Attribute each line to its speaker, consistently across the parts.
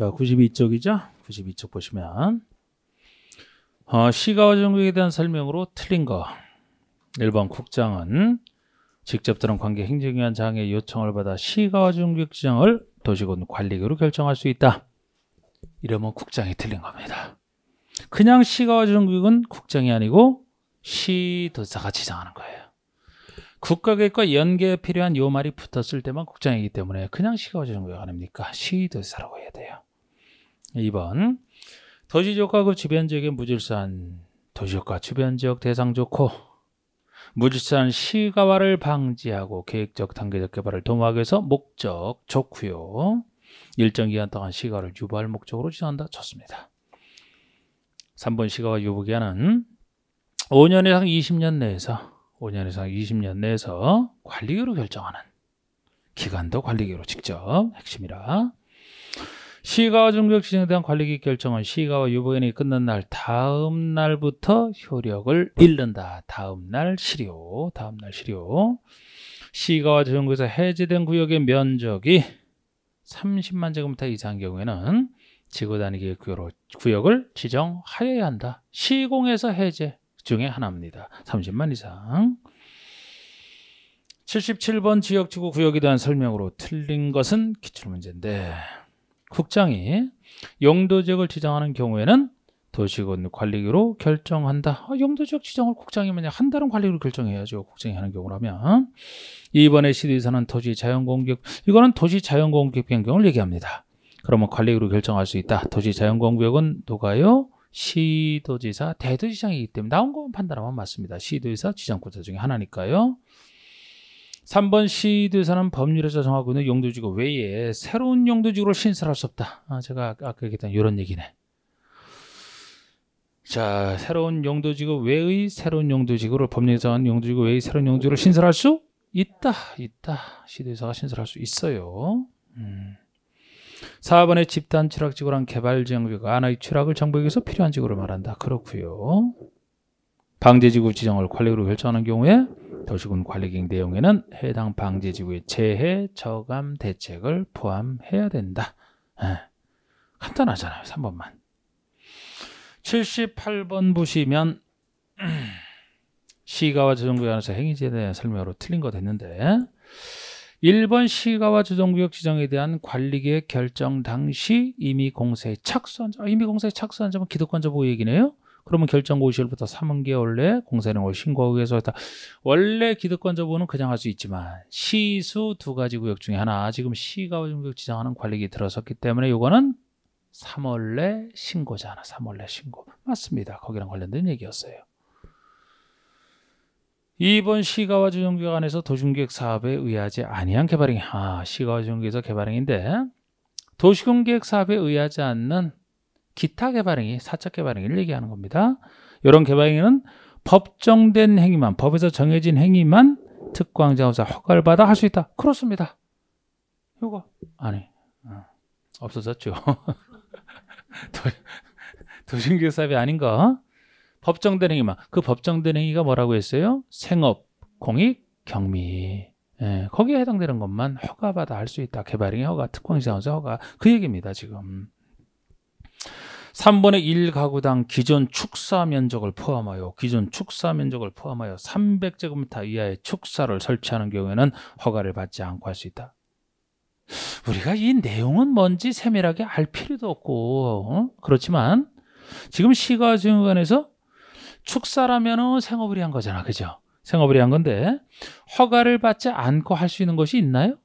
Speaker 1: 자, 92쪽이죠? 92쪽 보시면 어, 아, 시가와 전국에 대한 설명으로 틀린 거 1번 국장은 직접 또는 관계 행정기관 장의 요청을 받아 시가와 중국장을 도시군 관리계로 결정할 수 있다. 이러면 국장이 틀린 겁니다. 그냥 시가와 중국은 국장이 아니고 시도사가 지정하는 거예요. 국가계획과 연계에 필요한 요 말이 붙었을 때만 국장이기 때문에 그냥 시가와 중국 이 아닙니까? 시도사라고 해야 돼요. 2번 도시지역과 그 주변 지역의 무질서한 도시지역과 주변 지역 대상 좋고 무질서한 시가화를 방지하고 계획적 단계적 개발을 도모하기 위해서 목적 좋고요. 일정 기간 동안 시가화를 유발 목적으로 지정한다. 좋습니다. 3번 시가화 유보 기한은 5년 이상 20년 내에서 5년 이상 20년 내에서 관리기로 결정하는 기간도 관리기로 직접 핵심이라 시가와 종족 지장에 대한 관리기획 결정은 시가와 유보인이 끝난 날 다음 날부터 효력을 잃는다. 다음 날 실효. 다음 날 실효. 시가와 종족에서 해제된 구역의 면적이 30만 제곱미터 이상 경우에는 지구단위계 구역을 지정하여야 한다. 시공에서 해제 중에 하나입니다. 30만 이상. 77번 지역지구 구역에 대한 설명으로 틀린 것은 기출문제인데 국장이 영도 지역을 지정하는 경우에는 도시군 관리기로 결정한다. 아, 영도 지역 지정을 국장이 만약 한 달은 관리기로 결정해야죠. 국장이 하는 경우라면. 이번에 시도에서는 도시 자연공격, 이거는 도시 자연공격 변경을 얘기합니다. 그러면 관리기로 결정할 수 있다. 도시 자연공격은 누가요? 시도지사, 대도시장이기 때문에 나온 것 판단하면 맞습니다. 시도지사 지정권자 중에 하나니까요. 3번 시도사는 법률에서 정하고 있는 용도지구 외에 새로운 용도지구를 신설할 수 없다. 아, 제가 아까 얘기했던 이런 얘기네. 자, 새로운 용도지구 외의 새로운 용도지구를 법률에서 정한 용도지구 외의 새로운 용도를 신설할 수 있다. 있다. 시도에가 신설할 수 있어요. 음. 4번의 집단 취락 지구란 개발 지역이고 하나의 취락을 정부에게서 필요한 지구를 말한다. 그렇고요. 방제 지구 지정을 관리로 결정하는 경우에 도시군 관리계획 내용에는 해당 방제 지구의 재해 저감 대책을 포함해야 된다. 에. 예. 간단하잖아요. 3번만. 78번 보시면 시가와 조정구에 관해서 행위제에 대한 설명으로 틀린 거 됐는데 1번 시가와 조정구역 지정에 대한 관리계획 결정 당시 임의공세에 착수한 점 임의공세에 아, 착수한 점은 기득권 정보 얘기네요. 그러면 결정고시일부터 3개월 내 공사령을 신고하기위해서 했다. 원래 기득권 저보는 그냥 할 수 있지만 시수 두 가지 구역 중에 하나 지금 시가 구역 지정하는 관리기 들어섰기 때문에 이거는 3월 내 신고잖아. 3월 내 신고. 맞습니다. 거기랑 관련된 얘기였어요. 이번 시가와 조정계획 안에서 도심계획 사업에 의하지 아니한 개발행위 아 시가와 조정계획에서 개발행위인데 도시공계획 사업에 의하지 않는 기타 개발행위, 사적 개발행위를 얘기하는 겁니다. 이런 개발행위는 법정된 행위만, 법에서 정해진 행위만 특광자호사 허가를 받아 할 수 있다. 그렇습니다. 요거 아니 어, 없어졌죠. 도심교사업이 아닌가? 법정된 행위만. 그 법정된 행위가 뭐라고 했어요? 생업, 공익, 경미. 예, 거기에 해당되는 것만 허가받아 할 수 있다. 개발행위 허가, 특광자원자 허가. 그 얘기입니다, 지금. 3번의 1가구당 기존 축사 면적을 포함하여 기존 축사 면적을 포함하여 300제곱미터 이하의 축사를 설치하는 경우에는 허가를 받지 않고 할 수 있다. 우리가 이 내용은 뭔지 세밀하게 알 필요도 없고 어? 그렇지만 지금 시가증원관에서 축사라면 생업을 위한 거잖아. 그죠? 생업을 위한 건데 허가를 받지 않고 할 수 있는 것이 있나요?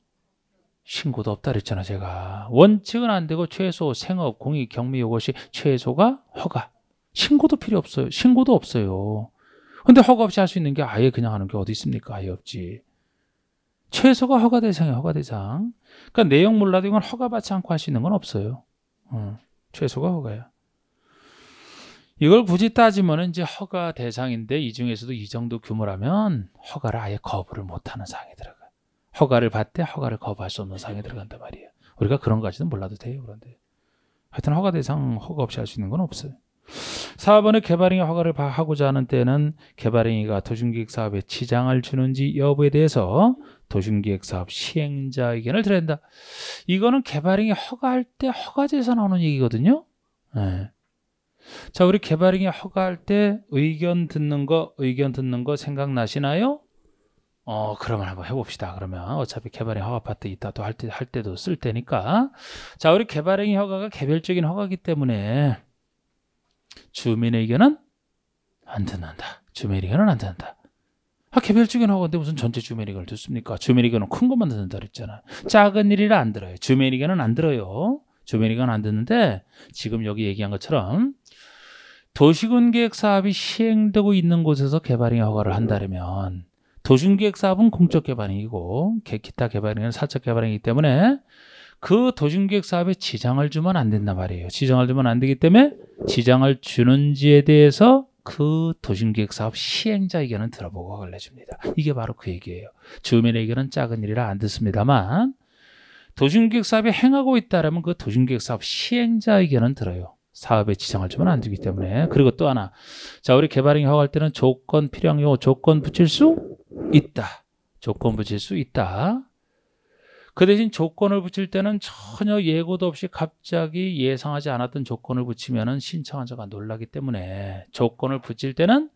Speaker 1: 신고도 없다 그랬잖아 제가 원칙은 안 되고 최소 생업 공익 경미 요것이 최소가 허가 신고도 필요 없어요 신고도 없어요 근데 허가 없이 할 수 있는 게 아예 그냥 하는 게 어디 있습니까 아예 없지 최소가 허가 대상이에요 허가 대상 그러니까 내용 몰라도 이건 허가받지 않고 할 수 있는 건 없어요 어, 최소가 허가야 이걸 굳이 따지면 이제 허가 대상인데 이 중에서도 이 정도 규모라면 허가를 아예 거부를 못하는 사항이 들어가 허가를 받되 허가를 거부할 수 없는 상황에 들어간단 말이에요. 우리가 그런 것까지는 몰라도 돼요. 그런데 하여튼 허가 대상 허가 없이 할 수 있는 건 없어요. 4번의 개발행위 허가를 하고자 하는 때는 개발행위가 도심기획사업에 지장을 주는지 여부에 대해서 도심기획사업 시행자 의견을 들어야 한다. 이거는 개발행위 허가할 때 허가제에서 나오는 얘기거든요. 네. 자, 우리 개발행위 허가할 때 의견 듣는 거, 의견 듣는 거 생각나시나요? 어, 그러면 한번 해봅시다. 그러면 어차피 개발행 허가 파트 있다도 할 때, 할 때도 쓸 테니까. 자, 우리 개발행 허가가 개별적인 허가기 때문에 주민의 의견은 안 듣는다. 주민의 의견은 안 듣는다. 아, 개별적인 허가인데 무슨 전체 주민 의견을 듣습니까? 주민 의견은 큰 것만 듣는다 그랬잖아. 작은 일이라 안 들어요. 주민 의견은 안 들어요. 주민 의견은 안 듣는데 지금 여기 얘기한 것처럼 도시군 계획 사업이 시행되고 있는 곳에서 개발행 허가를 한다면 도심기획 사업은 공적 개발이위고 기타 개발행위는 사적 개발이기 때문에 그 도심기획 사업에 지장을 주면 안 된단 말이에요. 지장을 주면 안 되기 때문에 지장을 주는지에 대해서 그 도심기획 사업 시행자 의견은 들어보고 허가줍니다 이게 바로 그 얘기예요. 주민의 의견은 작은 일이라 안 듣습니다만 도심기획 사업이 행하고 있다라면 그 도심기획 사업 시행자 의견은 들어요. 사업에 지장을 주면 안 되기 때문에 그리고 또 하나 자 우리 개발행위 허가할 때는 조건 필요한 경우 조건 붙일 수 있다. 조건 붙일 수 있다. 그 대신 조건을 붙일 때는 전혀 예고도 없이 갑자기 예상하지 않았던 조건을 붙이면 신청한 자가 놀라기 때문에 조건을 붙일 때는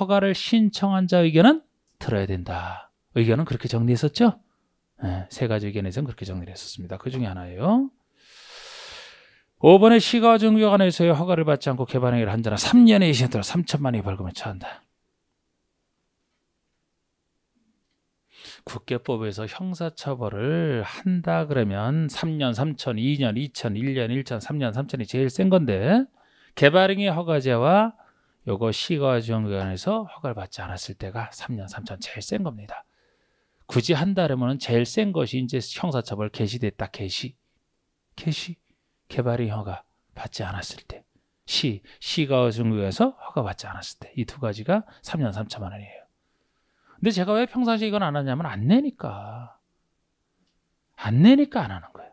Speaker 1: 허가를 신청한 자 의견은 들어야 된다. 의견은 그렇게 정리했었죠? 네, 세 가지 의견에서는 그렇게 정리를 했었습니다. 그 중에 하나예요. 5번의 시가증여관에서의 허가를 받지 않고 개발행위를 한 자는 3년의 이신에 따라 3천만 원이 벌금을 처한다. 국회법에서 형사처벌을 한다 그러면 3년 3천, 2년 2천, 1년 1천, 3년 3천이 제일 센 건데 개발행위 허가제와 요거 시가지원기관에서 허가를 받지 않았을 때가 3년 3천 제일 센 겁니다. 굳이 한다면 제일 센 것이 이제 형사처벌 개시됐다 개시 개시 개발이 허가 받지 않았을 때 시, 시가중국에서 허가받지 않았을 때 이 두 가지가 3년 3천만 원이에요. 근데 제가 왜 평상시에 이건 안 하냐면 안 내니까. 안 내니까 안 하는 거예요.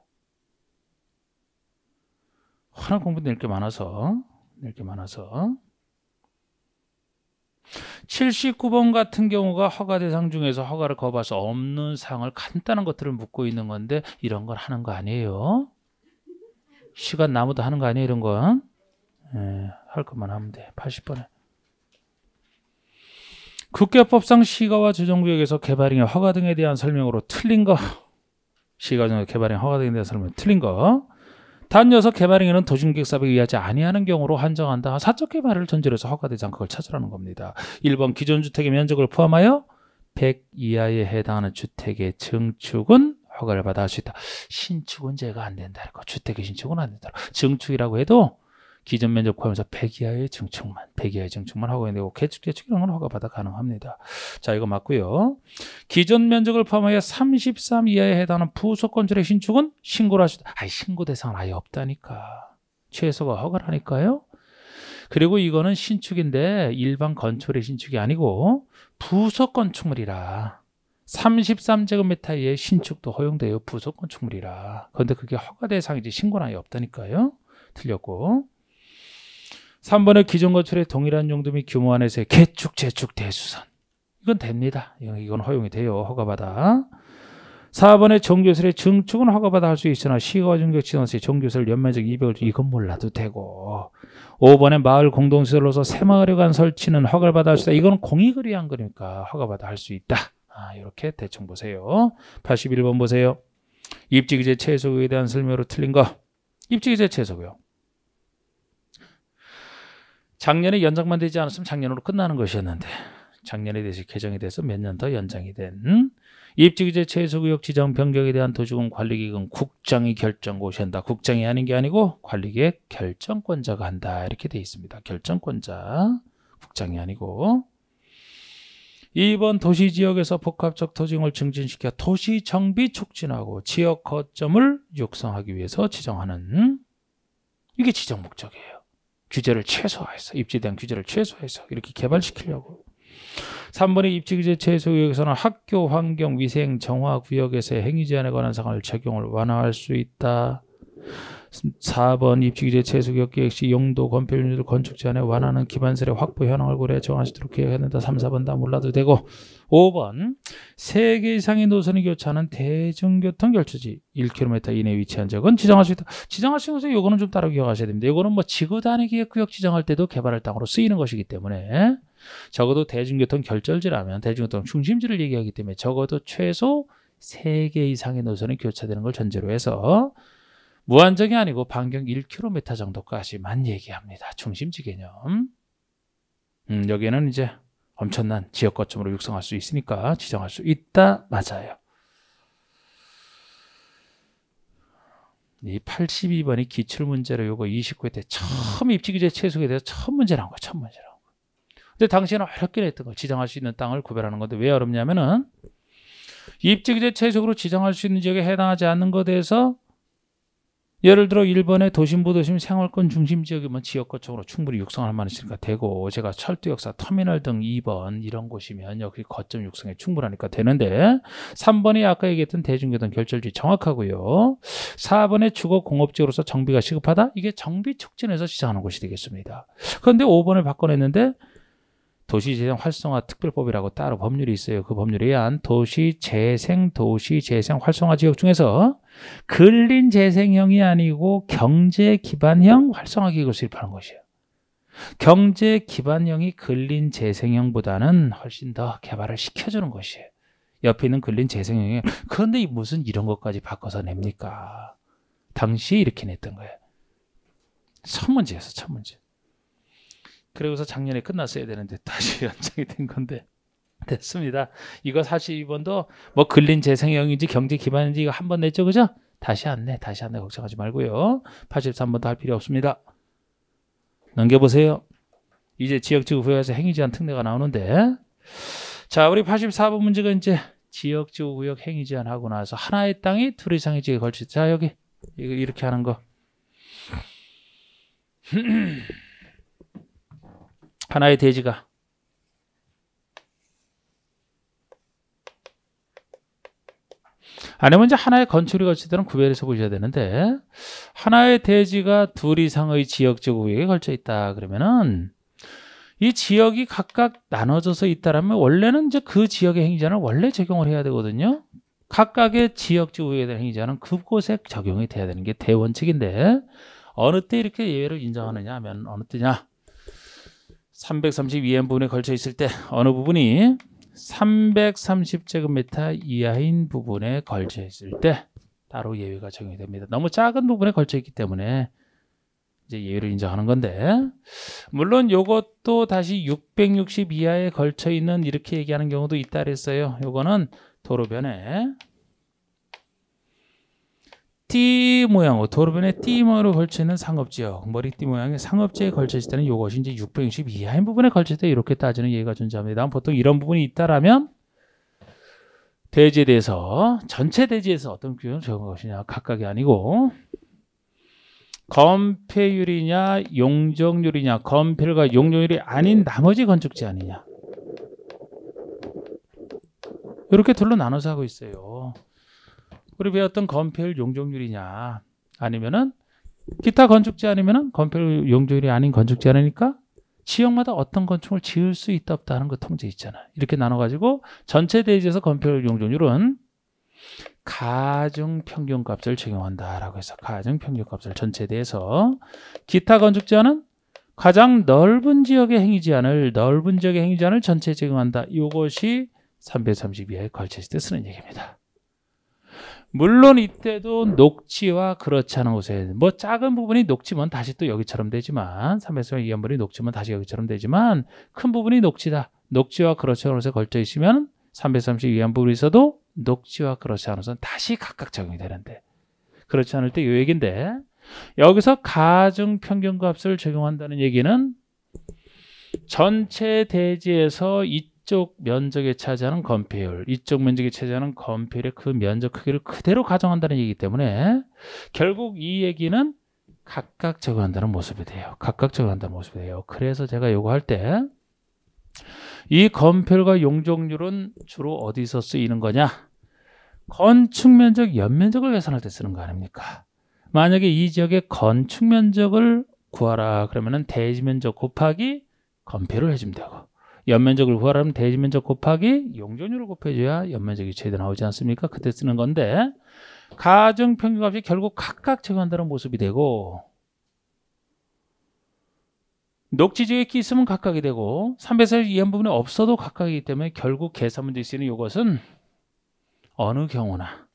Speaker 1: 하나 공부 낼게 많아서, 낼 게 많아서. 79번 같은 경우가 허가 대상 중에서 허가를 거봐서 없는 상을 간단한 것들을 묻고 있는 건데 이런 건 하는 거 아니에요. 시간 나무도 하는 거 아니에요, 이런 건. 예, 할 것만 하면 돼. 80번에. 국회법상 시가와 재정구역에서 개발행위 허가 등에 대한 설명으로 틀린 거 시가 정의 개발행위 허가 등에 대한 설명 틀린 거 단여서 개발행위는 도심계사업에 의하지 아니하는 경우로 한정한다. 사적 개발을 전제로 서 허가되지 않 그걸 찾으라는 겁니다. 1번 기존 주택의 면적을 포함하여 100 이하에 해당하는 주택의 증축은 허가를 받아 할수 있다. 신축은 제가 안 된다. 주택의 신축은 안 된다. 증축이라고 해도 기존 면적 포함해서 1기하의 증축만, 1기하의 증축만 하고 있는데, 뭐 개축, 재축 이런 건 허가받아 가능합니다. 자, 이거 맞고요. 기존 면적을 포함하여 33 이하에 해당하는 부속 건축의 신축은 신고를 하셔도아 신고 대상은 아예 없다니까. 최소가 허가를 하니까요. 그리고 이거는 신축인데 일반 건축의 신축이 아니고 부속 건축물이라 33제곱미터 이의 하 신축도 허용되어 부속 건축물이라. 그런데 그게 허가 대상이지 신고는 아예 없다니까요. 틀렸고 3번의 기존 거축의 동일한 용도 및 규모 안에서의 개축, 재축, 대수선. 이건 됩니다. 이건 허용이 돼요. 허가받아. 4번의 정교설의 증축은 허가받아 할 수 있으나 시가 정격 지원시 정교설 연면적 200을 이건 몰라도 되고 5번의 마을 공동시설로서 새마을여관 설치는 허가받아 할 수 있다. 이건 공익을 위한 거니까 허가받아 할 수 있다. 아, 이렇게 대충 보세요. 81번 보세요. 입지기재 최소에 대한 설명으로 틀린 거. 입지기재 최소구요. 작년에 연장만 되지 않았으면 작년으로 끝나는 것이었는데 작년에 대해서 개정이돼서몇 년 더 연장이 된 입지규제 최소구역 지정 변경에 대한 도중은 관리기금 국장이 결정 고시한다. 국장이 하는 게 아니고 관리기의 결정권자가 한다. 이렇게 돼 있습니다. 결정권자, 국장이 아니고 2번 도시지역에서 복합적 토징을 증진시켜 도시정비 촉진하고 지역 거점을 육성하기 위해서 지정하는 이게 지정 목적이에요. 규제를 최소화해서 입지에 대한 규제를 최소화해서 이렇게 개발시키려고 3번의 입지 규제 최소 구역에서는 학교 환경 위생 정화 구역에서의 행위 제한에 관한 사항을 적용을 완화할 수 있다 4번 입시규제최소격 계획 시 용도 건폐율률 건축 제한에 완화하는 기반세례 확보 현황을 고려해 정하시도록 계획해야 된다. 3, 4번 다 몰라도 되고 5번 세 개 이상의 노선이 교차하는 대중교통 결투지 1km 이내에 위치한 적은 지정할 수 있다. 지정하시면서 요거는 좀 따로 기억하셔야 됩니다. 이거는뭐 지구 단위 기획구역 지정할 때도 개발할 땅으로 쓰이는 것이기 때문에 적어도 대중교통 결절지라면 대중교통 중심지를 얘기하기 때문에 적어도 최소 세 개 이상의 노선이 교차되는 걸 전제로 해서 무한정이 아니고 반경 1km 정도까지만 얘기합니다. 중심지 개념. 음, 여기에는 이제 엄청난 지역 거점으로 육성할 수 있으니까 지정할 수 있다. 맞아요. 이 82번이 기출문제로 요거 29회 때 처음 입지규제 최속에 대해서 첫 문제 나온 거야. 첫 문제 라온거 근데 당시에는 어렵게 냈던 거. 지정할 수 있는 땅을 구별하는 건데 왜 어렵냐면은 입지규제 최으로 지정할 수 있는 지역에 해당하지 않는 것에 대해서 예를 들어 일본의 도심부 도심 생활권 중심 지역이면 지역거쪽으로 충분히 육성할 만한 시가 되고 제가 철도역사 터미널 등 2번 이런 곳이면 역시 거점 육성에 충분하니까 되는데 3번이 아까 얘기했던 대중교통 결절지 정확하고요 4번의 주거공업지역으로서 정비가 시급하다 이게 정비 촉진에서 시작하는 곳이 되겠습니다 그런데 5번을 바꿔냈는데 도시재생 활성화 특별법이라고 따로 법률이 있어요. 그 법률에 의한 도시재생 도시재생 활성화 지역 중에서 근린 재생형이 아니고 경제 기반형 활성화 계획을 수립하는 것이에요. 경제 기반형이 근린 재생형보다는 훨씬 더 개발을 시켜주는 것이에요. 옆에 있는 근린 재생형이 그런데 무슨 이런 것까지 바꿔서 냅니까? 당시 이렇게 냈던 거예요. 첫 문제였어, 첫 문제. 그리고서 작년에 끝났어야 되는데 다시 연장이 된 건데 됐습니다. 이거 42번도 뭐 근린 재생형인지 경제 기반인지 이거 한번 냈죠. 그죠? 다시 안 내. 다시 안 내. 걱정하지 말고요. 83번도 할 필요 없습니다. 넘겨보세요. 이제 지역지구 구역에서 행위제한 특례가 나오는데 자 우리 84번 문제가 이제 지역지구 구역 행위제한 하고 나서 하나의 땅이 둘 이상의 지역에 걸쳐 자 여기 이렇게 하는 거 하나의 돼지가 아니면 이제 하나의 건축이 걸치도록 구별해서 보셔야 되는데 하나의 대지가 둘 이상의 지역적 우위에 걸쳐 있다 그러면은 이 지역이 각각 나눠져서 있다라면 원래는 이제 그 지역의 행위자는 원래 적용을 해야 되거든요. 각각의 지역적 우위에 대한 행위자는 그곳에 적용이 돼야 되는 게 대원칙인데 어느 때 이렇게 예외를 인정하느냐 하면 어느 때냐 332엔분에 걸쳐 있을 때 어느 부분이 330제곱미터 이하인 부분에 걸쳐 있을 때 따로 예외가 적용됩니다. 너무 작은 부분에 걸쳐 있기 때문에 이제 예외를 인정하는 건데 물론 이것도 다시 660 이하에 걸쳐 있는 이렇게 얘기하는 경우도 있다 그랬어요. 이거는 도로변에 띠 모양으로 도로변의 띠 모양으로 걸치는 상업지역 머리띠 모양의 상업지에 걸쳤을 때는 이것이 이제 660 이하인 부분에 걸칠 때 이렇게 따지는 예가 존재합니다. 보통 이런 부분이 있다라면 대지에 대해서 전체 대지에서 어떤 규율을 적은 것이냐 각각이 아니고 건폐율이냐 용적률이냐 건폐율과 용적률이 아닌 네. 나머지 건축지 아니냐 이렇게 둘로 나눠서 하고 있어요. 우리 배웠던 건폐율 용적률이냐 아니면은 기타 건축지 아니면은 건폐율 용적률이 아닌 건축지 아니니까 지역마다 어떤 건축을 지을 수 있다 없다 하는 거 그 통제 있잖아 이렇게 나눠가지고 전체 대지에서 건폐율 용적률은 가중 평균값을 적용한다라고 해서 가중 평균값을 전체 대해서 기타 건축지와는 가장 넓은 지역의 행위 제한을 넓은 지역의 행위 제한을 전체 적용한다. 이것이 332에 걸쳐 있을 때 쓰는 얘기입니다. 물론 이때도 녹지와 그렇지 않은 곳에 뭐 작은 부분이 녹지면 다시 또 여기처럼 되지만 3회수와 이연분이 녹지면 다시 여기처럼 되지만 큰 부분이 녹지다. 녹지와 그렇지 않은 곳에 걸쳐 있으면 330 위안 부분이 있어도 녹지와 그렇지 않은 곳은 다시 각각 적용이 되는데 그렇지 않을 때 이 얘기인데 여기서 가중 평균값을 적용한다는 얘기는 전체 대지에서 이쪽 면적에 차지하는 건폐율, 이쪽 면적에 차지하는 건폐율의 그 면적 크기를 그대로 가정한다는 얘기 때문에 결국 이 얘기는 각각 적용한다는 모습이 돼요. 각각 적용한다는 모습이 돼요. 그래서 제가 요거 할때 이 건폐율과 용적률은 주로 어디서 쓰이는 거냐? 건축 면적 연면적을 계산할 때 쓰는 거 아닙니까? 만약에 이 지역의 건축 면적을 구하라 그러면은 대지 면적 곱하기 건폐율을 해주면 되고 연면적을 구하려면 대지면적 곱하기 용적률을 곱해줘야 연면적이 최대 나오지 않습니까? 그때 쓰는 건데 가정평균값이 결국 각각 제거한다는 모습이 되고 녹지지역에 끼 있으면 각각이 되고 3배에서 이한 부분에 없어도 각각이기 때문에 결국 계산 문제 쓰는 이것은 어느 경우나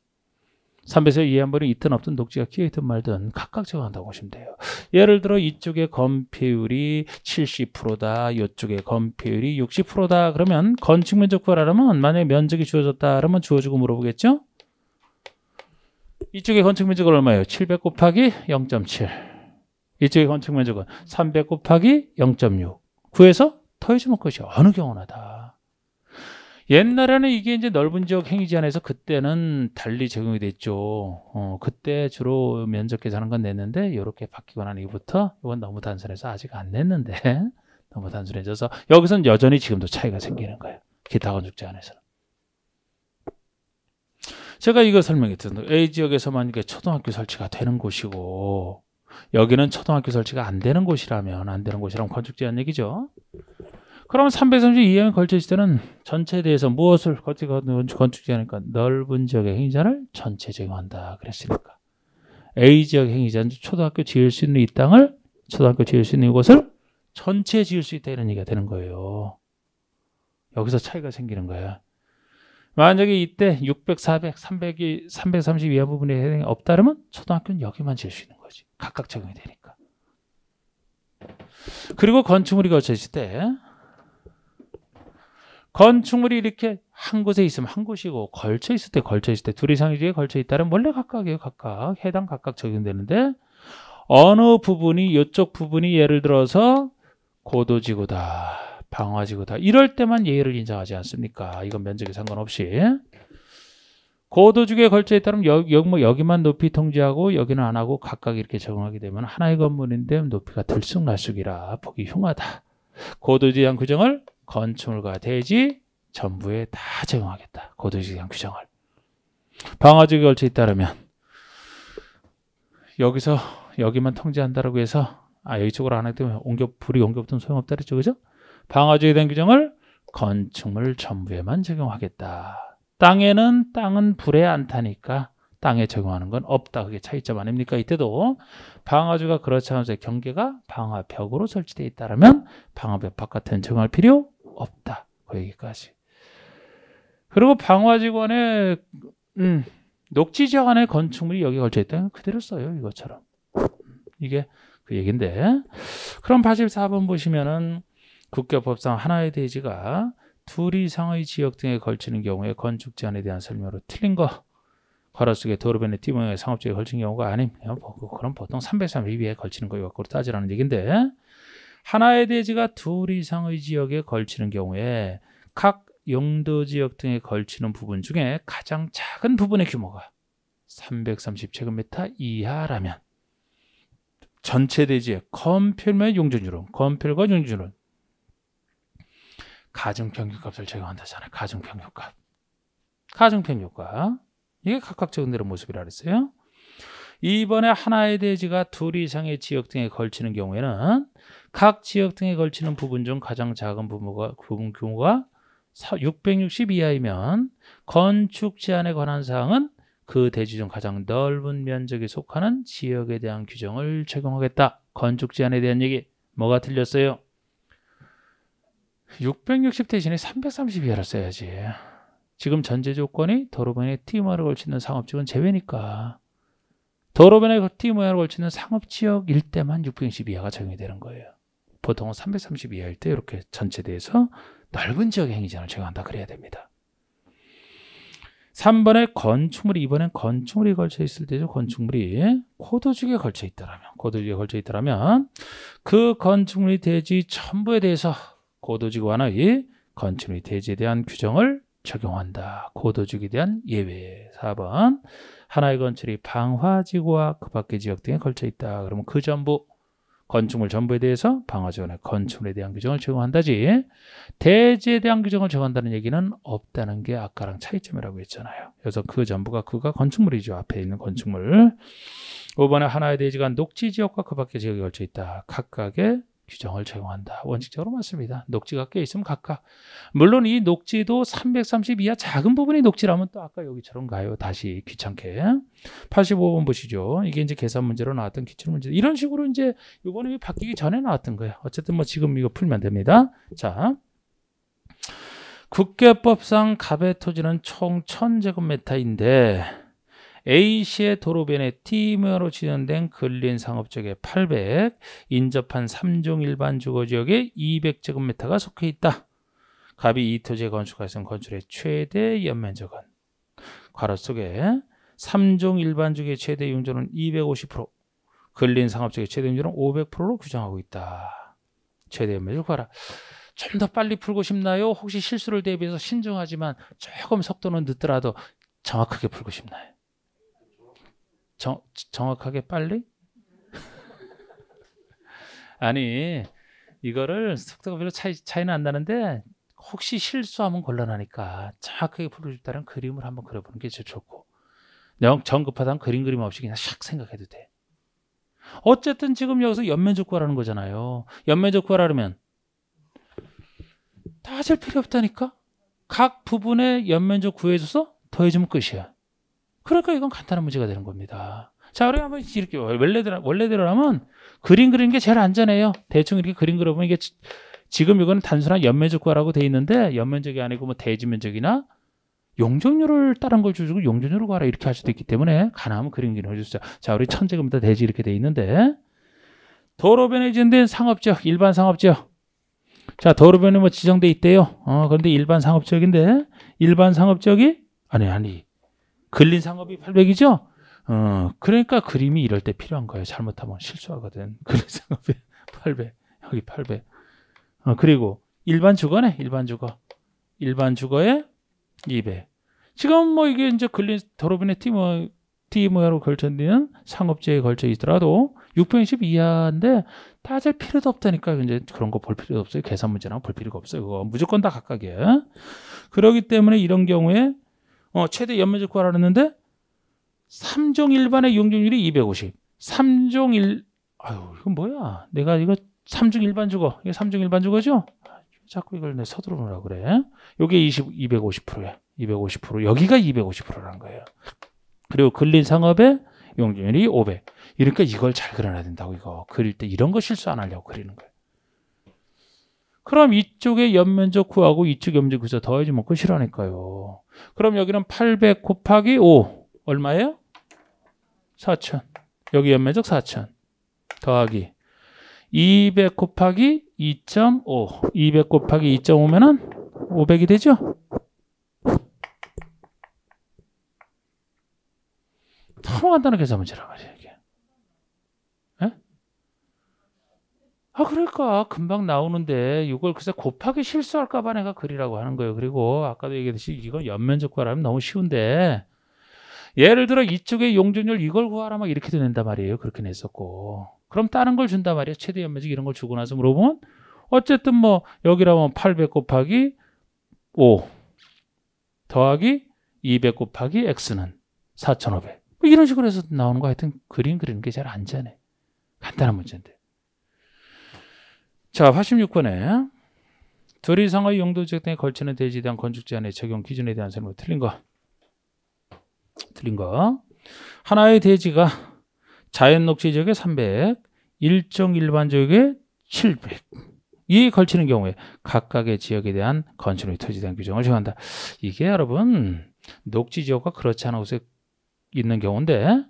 Speaker 1: 삼배에서 2한 번은 있든 없든 녹지가 끼어 있든 말든 각각 적용한다고 보시면 돼요. 예를 들어 이쪽의 건폐율이 70%다. 이쪽의 건폐율이 60%다. 그러면 건축 면적 구하라면 만약에 면적이 주어졌다. 그러면 주어지고 물어보겠죠? 이쪽의 건축 면적은 얼마예요? 700 곱하기 0.7. 이쪽의 건축 면적은 300 곱하기 0.6. 구해서 더해주면 그이 어느 경우나 다 옛날에는 이게 이제 넓은 지역 행위 제한에서 그때는 달리 적용이 됐죠. 어, 그때 주로 면적 계산한 건 냈는데 이렇게 바뀌고 난 이후부터 이건 너무 단순해서 아직 안 냈는데 너무 단순해져서 여기선 여전히 지금도 차이가 생기는 거예요. 기타 건축 제한에서는. 제가 이거 설명했던 A 지역에서만 이게 초등학교 설치가 되는 곳이고 여기는 초등학교 설치가 안 되는 곳이라면 안 되는 곳이라면 건축 제한 얘기죠. 그러면 332항에 걸쳐 있을 때는 전체에 대해서 무엇을 건축, 건하니까 넓은 지역의 행위자를 전체 적용한다 그랬으니까 A 지역 의 행위자는 초등학교 지을 수 있는 이 땅을 초등학교 지을 수 있는 이곳을 전체 지을 수 있다 이런 얘기가 되는 거예요. 여기서 차이가 생기는 거야. 만약에 이때 600, 400, 300이 330 이하 부분에 해당이 없다면 초등학교는 여기만 지을 수 있는 거지. 각각 적용이 되니까. 그리고 건축물이 거쳐질 때 건축물이 이렇게 한 곳에 있으면 한 곳이고 걸쳐 있을 때 걸쳐 있을 때둘 이상의 지에 걸쳐 있다면 원래 각각이에요 각각 해당 각각 적용되는데 어느 부분이 이쪽 부분이 예를 들어서 고도지구다 방화지구다 이럴 때만 예외를 인정하지 않습니까 이건 면적에 상관없이 고도지구에 걸쳐 있다면 여기, 여 뭐 여기만 높이 통제하고 여기는 안 하고 각각 이렇게 적용하게 되면 하나의 건물인데 높이가 들쑥날쑥이라 보기 흉하다 고도지향 규정을 건축물과 대지 전부에 다 적용하겠다. 고도시장 규정을. 방화적에 걸에따르면 여기서 여기만 통제한다라고 해서 아이 쪽으로 안 하기 때문에 옮겨 불이 옮겨 붙으면 소용없다 그랬죠 그죠? 방화적에 대한 규정을 건축물 전부에만 적용하겠다. 땅에는 땅은 불에 안 타니까 땅에 적용하는 건 없다. 그게 차이점 아닙니까? 이때도 방화주가 그렇지 않아서 경계가 방화벽으로 설치되어 있다면 방화벽 바깥에는 적용할 필요 없다. 거기까지. 그 그리고 방화 직원의 음, 녹지 지역 안에 건축물이 여기 걸쳐 있다. 그대로 써요. 이것처럼. 이게 그 얘긴데. 그럼 84번 보시면은 국교법상 하나의 대지가 둘 이상의 지역 등에 걸치는 경우에 건축 제한에 대한 설명으로 틀린 거 걸어 속에 도로변의 띠모형의 상업지역에 걸친 경우가 아닙니다. 그럼 뭐 보통 332위에 걸치는 거 이거 갖고 따지라는 얘기인데 하나의 대지가 둘 이상의 지역에 걸치는 경우에 각용도 지역 등에 걸치는 부분 중에 가장 작은 부분의 규모가 330제곱미터 이하라면 전체 대지의 건필면 용적률은 건필과 용적률은 가중평균값을 제공한다잖아요. 가중평균값. 가중평균값. 이게 각각적용되는 모습이라 그랬어요. 이번에 하나의 대지가 둘 이상의 지역 등에 걸치는 경우에는 각 지역 등에 걸치는 부분 중 가장 작은 부모가, 부분 규모가 660 이하이면 건축 제한에 관한 사항은 그 대지 중 가장 넓은 면적에 속하는 지역에 대한 규정을 적용하겠다. 건축 제한에 대한 얘기 뭐가 틀렸어요? 660 대신에 330 이하를 써야지. 지금 전제 조건이 도로변에 T모양을 걸치는 상업지역은 제외니까 도로변에 T모양을 걸치는 상업지역 일때만660 이하가 적용이 되는 거예요. 보통 은330 이하일 때 이렇게 전체 대해서 넓은 지역의 행위장을 제거한다 그래야 됩니다. 3번에 건축물이 이번엔 건축물이 걸쳐 있을 때죠. 건축물이 코도죽에 걸쳐 있다라면 코도죽에 걸쳐 있다라면 그 건축물이 대지 전부에 대해서 고도직 완화의 건축물이 대지에 대한 규정을 적용한다. 고도직에 대한 예외. 4번 하나의 건축이 방화지구와 그 밖의 지역 등에 걸쳐 있다. 그러면 그 전부 건축물 전부에 대해서 방화조건의 건축물에 대한 규정을 적용한다지 대지에 대한 규정을 적용한다는 얘기는 없다는 게 아까랑 차이점이라고 했잖아요. 그래서 그 전부가 그가 건축물이죠. 앞에 있는 건축물. 5번에 하나의 대지가 녹지 지역과 그 밖의 지역에 걸쳐 있다. 각각의 규정을 적용한다. 원칙적으로 맞습니다. 녹지가 꽤 있으면 각각. 물론 이 녹지도 330 이하 작은 부분이 녹지라면 또 아까 여기처럼 가요. 다시 귀찮게. 85번 보시죠. 이게 이제 계산 문제로 나왔던 기출 문제. 이런 식으로 이제 요번에 바뀌기 전에 나왔던 거예요. 어쨌든 뭐 지금 이거 풀면 됩니다. 자. 국계법상 갑의 토지는 총 1000제곱미터인데 A씨의 도로변에 T면으로 지정된 근린 상업지역의 800, 인접한 3종 일반 주거지역에 200제곱미터가 속해 있다. 갑이 이 토지에 건축하신 건축의 최대 연면적은 괄호 속에 3종 일반 주거의 최대 용적은 250%, 근린 상업지역의 최대 용적은 500%로 규정하고 있다. 최대 연면적 괄호. 좀더 빨리 풀고 싶나요? 혹시 실수를 대비해서 신중하지만 조금 속도는 늦더라도 정확하게 풀고 싶나요? 정, 정확하게 빨리? 아니 이거를 속도가 별로 차이, 차이는 안 나는데 혹시 실수하면 곤란하니까 정확하게 풀어줄 는 그림을 한번 그려보는 게 제일 좋고 영 정급하다면 그림 그림 없이 그냥 샥 생각해도 돼 어쨌든 지금 여기서 연면적 과라는 거잖아요 연면적 구하라 면 따질 필요 없다니까 각부분에 연면적 구해줘서 더해주면 끝이야 그러니까 이건 간단한 문제가 되는 겁니다. 자, 우리 한번 이렇게 원래대로, 원래대로라면 그림 그리는 게 제일 안전해요. 대충 이렇게 그림 그려보면 이게 지금 이건 단순한 연면적과라고 돼 있는데 연면적이 아니고 뭐 대지면적이나 용적률을 다른 걸 주고 용적률을 구하라 이렇게 할 수도 있기 때문에 가능하면 그림 그리는 해주세요. 자, 우리 천재금부터 대지 이렇게 돼 있는데 도로변에 지정된 상업지역, 일반 상업지역. 자, 도로변에 뭐 지정돼 있대요. 어, 그런데 일반 상업지역인데 일반 상업지역이 아니 아니 글린 상업이 800이죠? 어, 그러니까 그림이 이럴 때 필요한 거예요. 잘못하면 실수하거든. 글린 상업이 800, 여기 800. 어, 그리고 일반 주거네, 일반 주거. 일반 주거에 200. 지금 뭐 이게 이제 글린 더로빈의 팀뭐 T모양으로 결쳐있는 상업재에 걸쳐 있더라도 620 이하인데 따질 필요도 없다니까 이제 그런 거 볼 필요도 없어요. 계산 문제나 볼 필요가 없어요. 그거 무조건 다 각각이에요. 그러기 때문에 이런 경우에 어, 최대 연면적 구하라 그는데 3종 일반의 용적률이 250. 3종 1, 아유, 이건 뭐야? 내가 이거 3종 일반 주거. 이게 3종 일반 주거죠? 자꾸 이걸 내 서두르느라 그래. 요게 20 250%야. 250%. 여기가 2 5 0라는 거예요. 그리고 근린 상업의 용적률이 500. 이러니까 이걸 잘 그려놔야 된다고 이거. 그릴 때 이런 거 실수 안 하려고 그리는 거예요. 그럼 이쪽에 연면적 9하고 이쪽 염지 구조 더해지 먹고 싫어하니까요. 그럼 여기는 800 곱하기 5 얼마예요? 4천 여기 연면적 4천 더하기 200 곱하기 2.5 200 곱하기 2.5면은 500이 되죠? 너무 간단한 계산 문제라 말이에요. 아 그러니까 금방 나오는데 이걸 글쎄 곱하기 실수할까 봐 내가 그리라고 하는 거예요. 그리고 아까도 얘기했듯이 이건 연면적 과라면 너무 쉬운데 예를 들어 이쪽의 용적률 이걸 구하라 막 이렇게 도낸단 말이에요. 그렇게 냈었고 그럼 다른 걸 준단 말이에요. 최대 연면적 이런 걸 주고 나서 물어보면 어쨌든 뭐 여기라면 800 곱하기 5 더하기 200 곱하기 x는 4500뭐 이런 식으로 해서 나오는 거 하여튼 그림 그리는 게 잘 안되네 간단한 문제인데. 자, 86번에 둘 이상의 용도지 등에 걸치는 대지에 대한 건축 제한의 적용 기준에 대한 설명 틀린 거. 틀린 거. 하나의 대지가 자연 녹지 지역에 300, 일정 일반 지역에 700. 이 걸치는 경우에 각각의 지역에 대한 건축 및토지 대한 규정을 정한다. 이게 여러분 녹지 지역과 그렇지 않은 곳에 있는 경우인데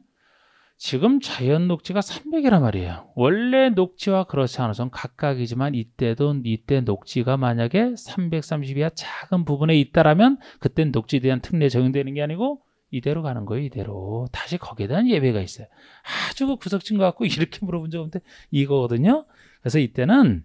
Speaker 1: 지금 자연 녹지가 300이란 말이에요. 원래 녹지와 그렇지 않아선 각각이지만 이때도 이때 녹지가 만약에 330 이하 작은 부분에 있다라면 그땐 녹지에 대한 특례 적용되는 게 아니고 이대로 가는 거예요 이대로 다시 거기에 대한 예배가 있어요 아주 그 구석진 것 같고 이렇게 물어본 적 없는데 이거거든요 그래서 이때는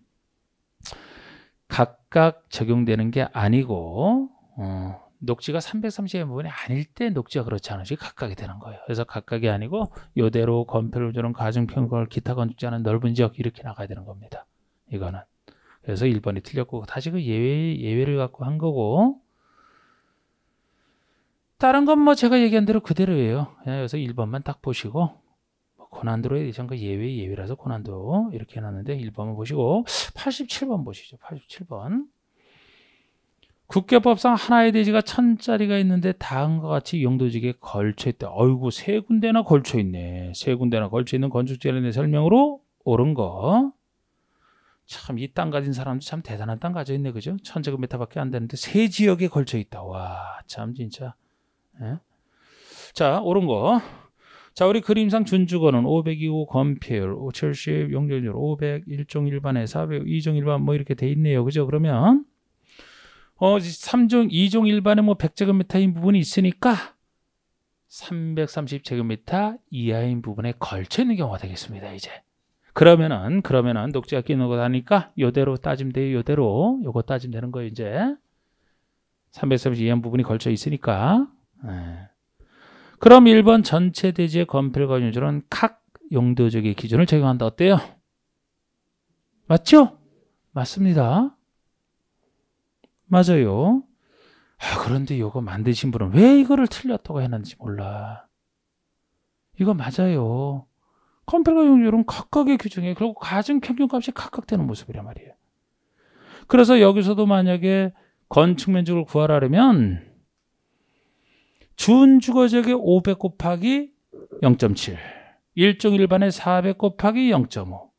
Speaker 1: 각각 적용되는 게 아니고 어, 녹지가 330m분이 아닐 때 녹지가 그렇지 않으시 각각이 되는 거예요. 그래서 각각이 아니고 요대로 건폐를 주는 가중평걸 기타 건축자는 넓은 지역 이렇게 나가야 되는 겁니다. 이거는. 그래서 1번이 틀렸고 다시 그 예외, 예외를 갖고 한 거고 다른 건 뭐 제가 얘기한 대로 그대로예요. 예, 그냥 여기서 1번만 딱 보시고 뭐 고난도로 에디션 그 예외 예외라서 고난도 이렇게 해놨는데 1번만 보시고 87번 보시죠. 87번. 국계법상 하나의 대지가 천 자리가 있는데 다음과 같이 용도지에 걸쳐 있다. 어이구 세 군데나 걸쳐 있네. 세 군데나 걸쳐 있는 건축재련의 설명으로 옳은 거. 참 이 땅 가진 사람도 참 대단한 땅 가져 있네, 그죠? 천 제곱미터밖에 안 되는데 세 지역에 걸쳐 있다. 와, 참 진짜. 에? 예? 자, 옳은 거. 자, 우리 그림상 준주거는 502호 건폐율, 70 용적률, 501종 일반에 402종 일반 뭐 이렇게 돼 있네요, 그죠? 그러면 어, 3종, 2종 일반은 뭐 100제곱미터인 부분이 있으니까 330제곱미터 이하인 부분에 걸쳐 있는 경우가 되겠습니다. 이제 그러면은 그러면은 녹지가 끼는 거 하니까 요대로 따지면 돼요. 요대로 요거 따지면 되는 거예요. 이제 330 이하인 부분이 걸쳐 있으니까. 네. 그럼 1번 전체 대지의 건필과 유조는 각 용도적의 기준을 적용한다. 어때요? 맞죠? 맞습니다. 맞아요. 아, 그런데 이거 만드신 분은 왜 이거를 틀렸다고 해놨는지 몰라. 이거 맞아요. 컴퓨터 용률은 각각의 규정에 그리고 가중 평균값이 각각 되는 모습이란 말이에요. 그래서 여기서도 만약에 건축 면적을 구하려면 준주거지역의 500 곱하기 0.7 1종 일반의 400 곱하기 0.5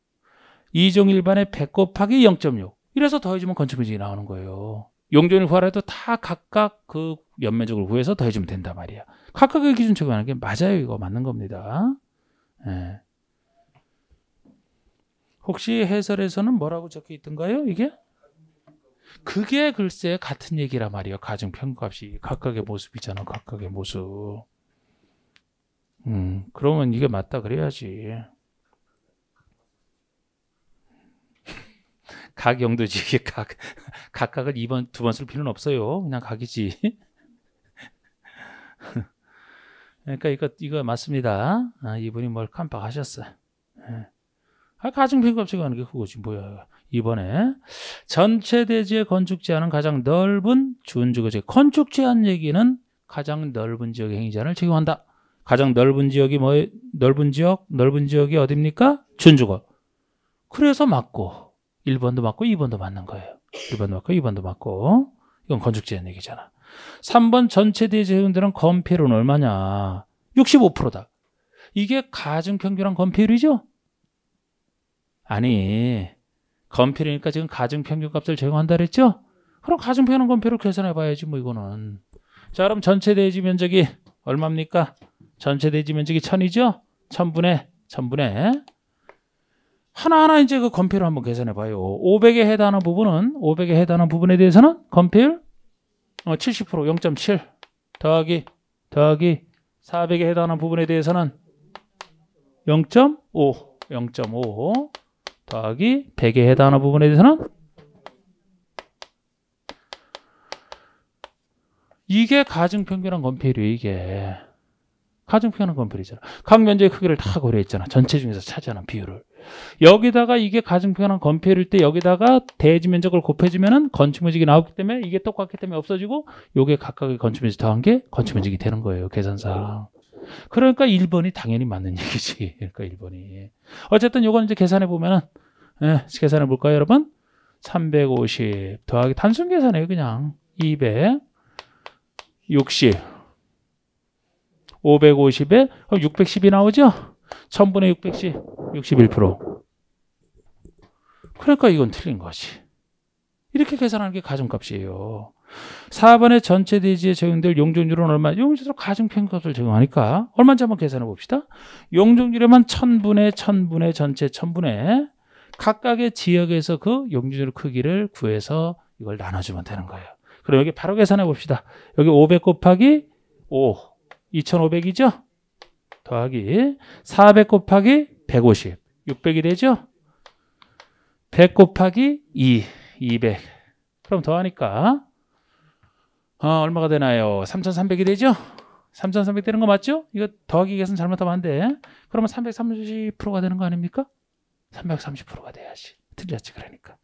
Speaker 1: 2종 일반의 100 곱하기 0.6 이래서 더해지면 건축 면적이 나오는 거예요. 용적률 구하라도 다 각각 그 연면적을 구해서 더해주면 된다 말이야. 각각의 기준책을 하는 게 맞아요. 이거 맞는 겁니다. 예. 혹시 해설에서는 뭐라고 적혀 있던가요? 이게? 그게 글쎄 같은 얘기란 말이에요. 가중 평균값이 각각의 모습이잖아. 각각의 모습. 음, 그러면 이게 맞다 그래야지. 각 영도지 각 각각을 2번 두 번 쓸 필요는 없어요. 그냥 각이지. 그러니까 이거 이거 맞습니다. 아, 이분이 뭘 깜빡하셨어. 예. 아, 가중 비급제가 하는 게 그거지 뭐야. 이번에 전체 대지의 건축 제한은 가장 넓은 준주거지 건축 제한 얘기는 가장 넓은 지역의 행위 제한을 적용한다. 가장 넓은 지역이 뭐 넓은 지역 넓은 지역이 어딥니까? 준주거. 그래서 맞고 1번도 맞고 2번도 맞는 거예요. 1번도 맞고 2번도 맞고. 이건 건축제연 얘기잖아. 3번 전체 대지회원들은 건폐율은 얼마냐? 65%다. 이게 가중평균한 건폐율이죠? 아니, 건폐율이니까 지금 가중평균값을 제공한다 그랬죠? 그럼 가중평균 한 건폐율을 계산해 봐야지 뭐 이거는. 자 그럼 전체 대지 면적이 얼마입니까? 전체 대지 면적이 1 0 0 0이죠1 0 0 0분의0분의 하나하나 이제 그 건폐율 한번 계산해 봐요. 500에 해당하는 부분은 500에 해당하는 부분에 대해서는 건폐율 어, 70% 0.7 더하기 더하기 400에 해당하는 부분에 대해서는 0.5 0.5 더하기 100에 해당하는 부분에 대해서는 이게 가중평균한 건폐율이에요 이게 가중평균한 건폐율이잖아 각 면적의 크기를 다 고려했잖아 전체 중에서 차지하는 비율을 여기다가 이게 가중평형 건폐율일 때 여기다가 대지 면적을 곱해주면은 건축면적이 나오기 때문에 이게 똑같기 때문에 없어지고 요게 각각의 건축면적 더한 게 건축면적이 되는 거예요 계산상 그러니까 1번이 당연히 맞는 얘기지 그러니까 1번이 어쨌든 요건 이제 계산해 보면은 예, 계산해 볼까요 여러분 350 더하기 단순 계산해요 그냥 260 550에 그럼 610이 나오죠 1000분의 610, 61%. 그러니까 이건 틀린 거지. 이렇게 계산하는 게 가중값이에요. 4번의 전체 대지에 적용될 용적률은 얼마? 용적률 가중평가을 적용하니까 얼마인지 한번 계산해 봅시다. 용적률에만 1000분의 1000분의 전체 1000분의 각각의 지역에서 그 용적률 크기를 구해서 이걸 나눠주면 되는 거예요. 그럼 여기 바로 계산해 봅시다. 여기 500 곱하기 5, 2500이죠? 더하기 400 곱하기 150 600이 되죠? 100 곱하기 2 200 그럼 더하니까 어, 얼마가 되나요? 3,300이 되죠? 3,300 되는 거 맞죠? 이거 더하기 계산 잘못하면 안 돼. 그러면 330%가 되는 거 아닙니까? 330%가 돼야지. 틀렸지 그러니까.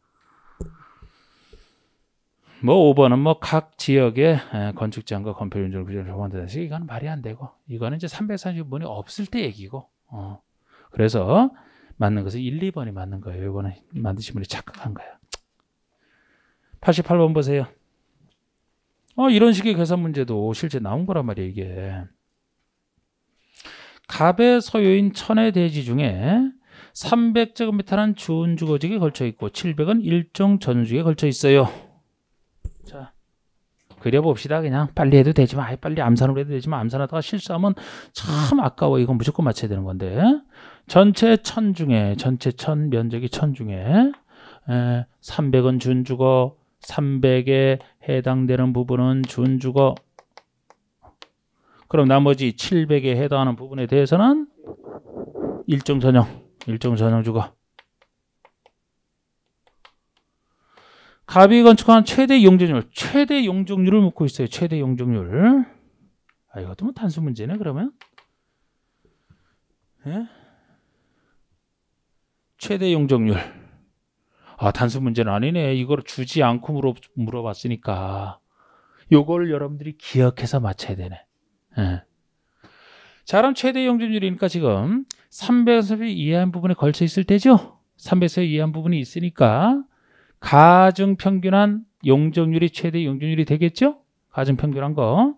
Speaker 1: 뭐 5번은 뭐 각 지역의 건축 장과 건폐율 인정 규제를 조반되다시 이건 말이 안 되고 이거는 이제 3 3 0번이 없을 때 얘기고 어. 그래서 맞는 것은 1, 2번이 맞는 거예요. 이거는 만드신 분이 착각한 거예요. 88번 보세요. 어, 이런 식의 계산 문제도 실제 나온 거란 말이에요, 이게. 갑의 소유인 천의 대지 중에 300제곱미터는 준주거지에 걸쳐 있고 700은 일정 전주에 걸쳐 있어요. 자 그려봅시다 그냥 빨리 해도 되지만 아예 빨리 암산으로 해도 되지만 암산하다가 실수하면 참 아까워 이건 무조건 맞춰야 되는 건데 전체 천 중에 전체 천 면적이 천 중에 에, 300은 준주거 300에 해당되는 부분은 준주거 그럼 나머지 700에 해당하는 부분에 대해서는 일정 전형 일정 전형 주거 갑이 건축한 최대 용적률, 최대 용적률을 묻고 있어요. 최대 용적률. 아, 이것도 뭐 단수 문제네, 그러면. 예? 최대 용적률. 아, 단수 문제는 아니네. 이걸 주지 않고 물어, 물어봤으니까. 요걸 여러분들이 기억해서 맞춰야 되네. 예. 자, 그럼 최대 용적률이니까 지금 300섭이 이하한 부분에 걸쳐 있을 때죠? 300섭이 이하한 부분이 있으니까 가중 평균한 용적률이 최대 용적률이 되겠죠? 가중 평균한 거.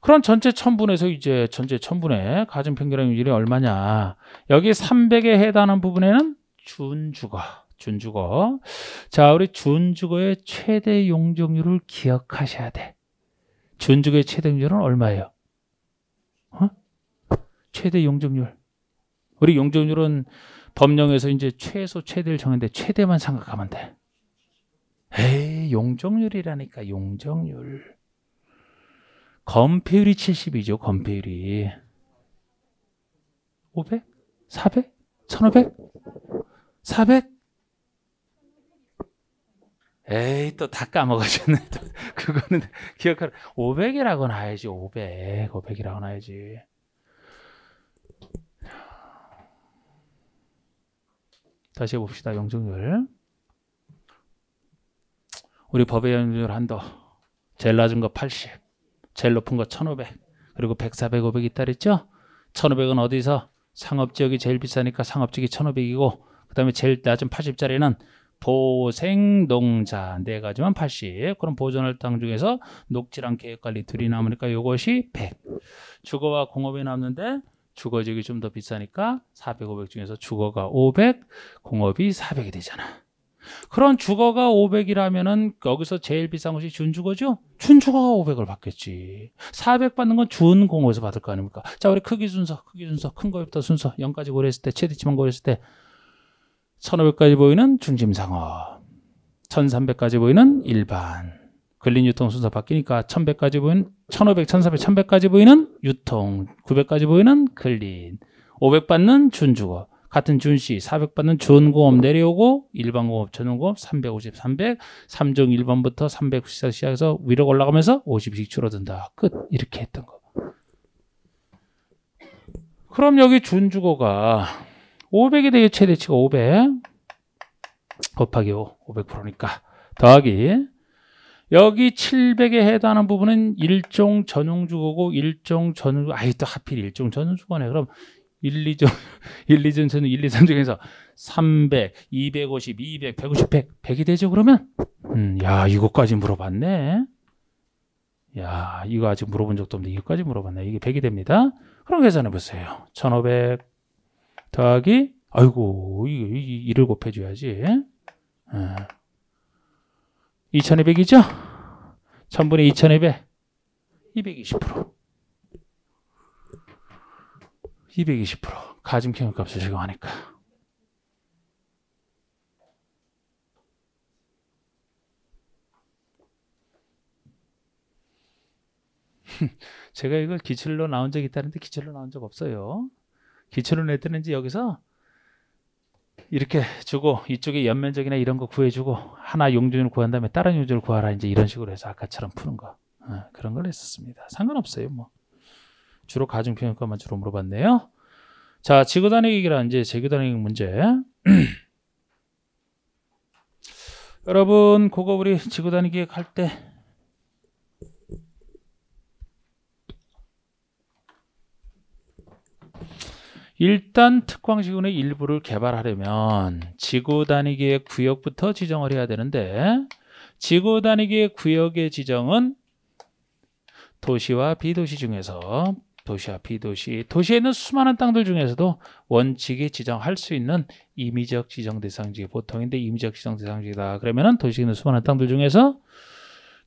Speaker 1: 그럼 전체 천분에서 이제 전체 천분의 가중 평균한 용적률이 얼마냐? 여기 300에 해당하는 부분에는 준주거, 준주거. 자, 우리 준주거의 최대 용적률을 기억하셔야 돼. 준주거의 최대 용적률은 얼마예요? 어? 최대 용적률. 우리 용적률은 법령에서 이제 최소 최대를 정했는데 최대만 생각하면 돼. 에이, 용적률이라니까, 용적률. 건폐율이 70이죠, 건폐율이. 500? 400? 1500? 400? 에이, 또 다 까먹으셨네. 그거는 기억하라. 500이라고 나야지, 500. 500이라고 나야지. 다시 해봅시다, 용적률. 우리 법의 연율 한도 제일 낮은 거 80, 제일 높은 거 1500, 그리고 100, 400, 500 있다랬죠? 1500은 어디서? 상업지역이 제일 비싸니까 상업지역이 1500이고 그 다음에 제일 낮은 80짜리는 보생농자 네 가지만 80 그럼 보존할 땅 중에서 녹지랑 계획관리 둘이 남으니까 이것이 100 주거와 공업이 남는데 주거 지역이 좀 더 비싸니까 400, 500 중에서 주거가 500 공업이 400이 되잖아 그런 주거가 500이라면은 여기서 제일 비싼 것이 준주거죠? 준주거가 500을 받겠지. 400 받는 건 준공호에서 받을 거 아닙니까? 자, 우리 크기 순서, 크기 순서, 큰 거부터 순서, 0까지 고려했을 때, 최대치만 고려했을 때, 1500까지 보이는 중심상업, 1300까지 보이는 일반, 근린 유통 순서 바뀌니까 1100까지 보이는 1500, 1400, 1100까지 보이는 유통, 900까지 보이는 근린, 500 받는 준주거, 같은 준시 4 0 0받는준공업 내려오고 일반공업 전원공업 350, 300, 3종 1번부터 394 시작해서 위로 올라가면서 50씩 줄어든다. 끝 이렇게 했던 거. 그럼 여기 준주고가 500에 대해 최대치가 500 곱하기 5, 500%니까 더하기 여기 700에 해당하는 부분은 일종 전용주거고 일종 전용 아이 또 하필 일종 전용주거네 그럼 1, 2점, 1, 2점, 1, 2, 3 중에서 300, 250, 200, 150, 100, 100이 되죠, 그러면? 음, 야, 이거까지 물어봤네. 야, 이거 아직 물어본 적도 없는데 이거까지 물어봤네. 이게 100이 됩니다. 그럼 계산해 보세요. 1500 더하기, 아이고, 이, 거 이, 1을 곱해줘야지. 음. 2200이죠? 1000분의 2200. 220%. 220% 가짐 값을 제공하니까. 제가 이걸 기출로 나온 적이 있다는데 기출로 나온 적 없어요. 기출로 냈는지 여기서 이렇게 주고 이쪽에 연면적이나 이런 거 구해주고 하나 용준을 구한 다음에 다른 용준을 구하라 이제 이런 식으로 해서 아까처럼 푸는 거 어, 그런 걸 했었습니다. 상관없어요 뭐. 주로 가중평균과만 주로 물어봤네요. 자, 지구단위기랑 이제 재규단위기 문제. 여러분, 그거 우리 지구단위기 할때 일단 특광지구의 일부를 개발하려면 지구 단위계획 구역부터 지정을 해야 되는데 지구 단위계획 구역의 지정은 도시와 비도시 중에서 도시와 비도시, 도시에 있는 수많은 땅들 중에서도 원칙이 지정할 수 있는 임의적 지정 대상지, 보통인데 임의적 지정 대상지다. 그러면은 도시에 있는 수많은 땅들 중에서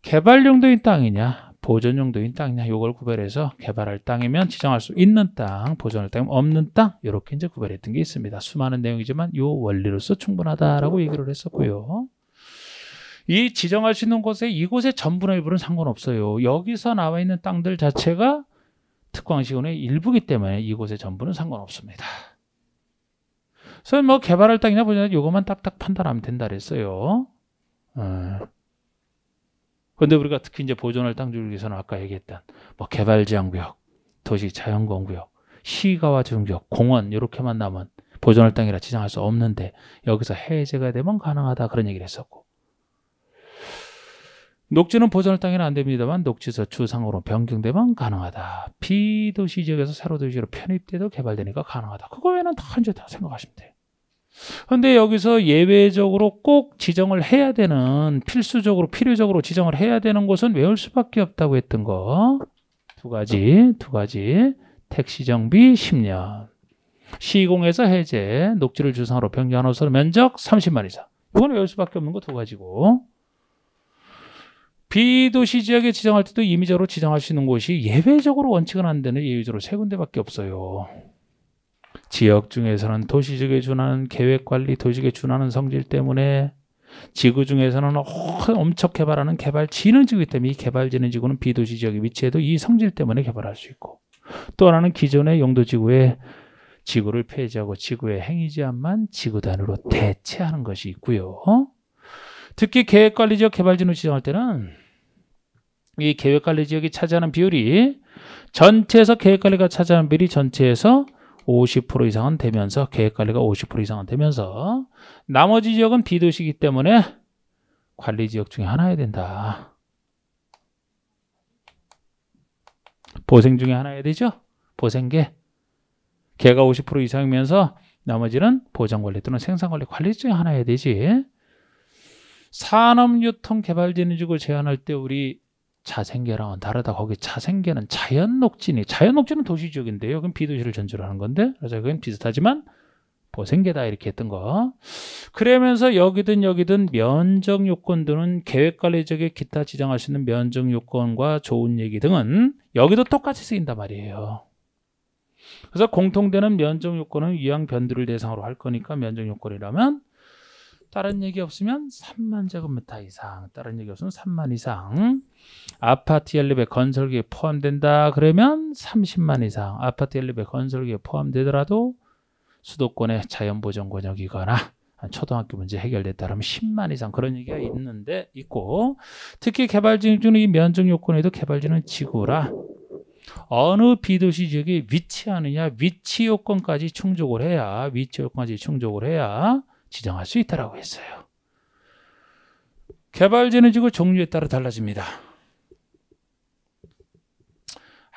Speaker 1: 개발 용도인 땅이냐, 보존 용도인 땅이냐, 요걸 구별해서 개발할 땅이면 지정할 수 있는 땅, 보존할 땅이면 없는 땅, 이렇게 이제 구별했던 게 있습니다. 수많은 내용이지만 요 원리로서 충분하다라고 얘기를 했었고요. 이 지정할 수 있는 곳에 이곳의 전분의 일부는 상관없어요. 여기서 나와 있는 땅들 자체가 특광시군의 일부기 때문에 이곳의 전부는 상관없습니다. 선생님 뭐 개발할 땅이나 보자 요것만 딱딱 판단하면 된다 그랬어요. 그런데 예. 어. 우리가 특히 이제 보존할 땅줄기 위해서는 아까 얘기했던 뭐 개발지향구역, 도시 자연광구역, 시가와 중구역, 공원 이렇게만 남은 보존할 땅이라 지정할 수 없는데 여기서 해제가 되면 가능하다 그런 얘기를 했었고 녹지는 보존을 당해는 안 됩니다만 녹지서주 상으로 변경되면 가능하다. 비도시 지역에서 새로도시로 편입돼도 개발되니까 가능하다. 그거 외에는 다 이제 다 생각하시면 돼요. 근데 여기서 예외적으로 꼭 지정을 해야 되는 필수적으로 필요적으로 지정을 해야 되는 곳은 외울 수밖에 없다고 했던 거두 가지 두 가지 택시정비 10년 시공에서 해제 녹지를 주상으로 변경한 호설 면적 30만 이상 이건 외울 수밖에 없는 거 두 가지고 비도시 지역에 지정할 때도 임의적으로 지정할 수 있는 곳이 예외적으로 원칙은 안 되는 예외적으로 세 군데밖에 없어요. 지역 중에서는 도시지역에 준하는 계획관리 도시에 준하는 성질 때문에 지구 중에서는 엄청 개발하는 개발 지능지구 때문에 이 개발 지능지구는 비도시 지역에 위치해도 이 성질 때문에 개발할 수 있고 또 하나는 기존의 용도지구에 지구를 폐지하고 지구의 행위지한만지구단으로 대체하는 것이 있고요. 특히 계획관리 지역 개발진을 지정할 때는 이 계획관리 지역이 차지하는 비율이 전체에서 계획관리가 차지하는 비율이 전체에서 50% 이상은 되면서 계획관리가 50% 이상은 되면서 나머지 지역은 비도시이기 때문에 관리 지역 중에 하나야 된다. 보생 중에 하나야 되죠. 보생계. 개가 50% 이상이면서 나머지는 보장관리 또는 생산관리 관리 중에 하나야 되지. 산업유통개발진흥직을 제안할 때 우리 자생계랑은 다르다. 거기 자생계는 자연녹지니 자연녹지는 도시지역인데요. 그럼 비도시를 전제로 하는 건데 그래서 그건 비슷하지만 보생계다 이렇게 했던 거. 그러면서 여기든 여기든 면적 요건들은 계획관리 지역에 기타 지정할 수 있는 면적 요건과 좋은 얘기 등은 여기도 똑같이 쓰인단 말이에요. 그래서 공통되는 면적 요건은 유형 변두를 대상으로 할 거니까 면적 요건이라면 다른 얘기 없으면 3만 제곱미터 이상 다른 얘기 없으면 3만 이상 아파트 연립에 건설기에 포함된다 그러면 30만 이상 아파트 연립에 건설기에 포함되더라도 수도권의 자연보전권역이거나 초등학교 문제 해결됐다 그러면 10만 이상 그런 얘기가 있는데 있고 특히 개발지중의 면적 요건에도 개발지는 지구라 어느 비도시 지역에 위치하느냐 위치 요건까지 충족을 해야 위치 요건까지 충족을 해야 지정할 수 있다라고 했어요. 개발지는 지구 종류에 따라 달라집니다.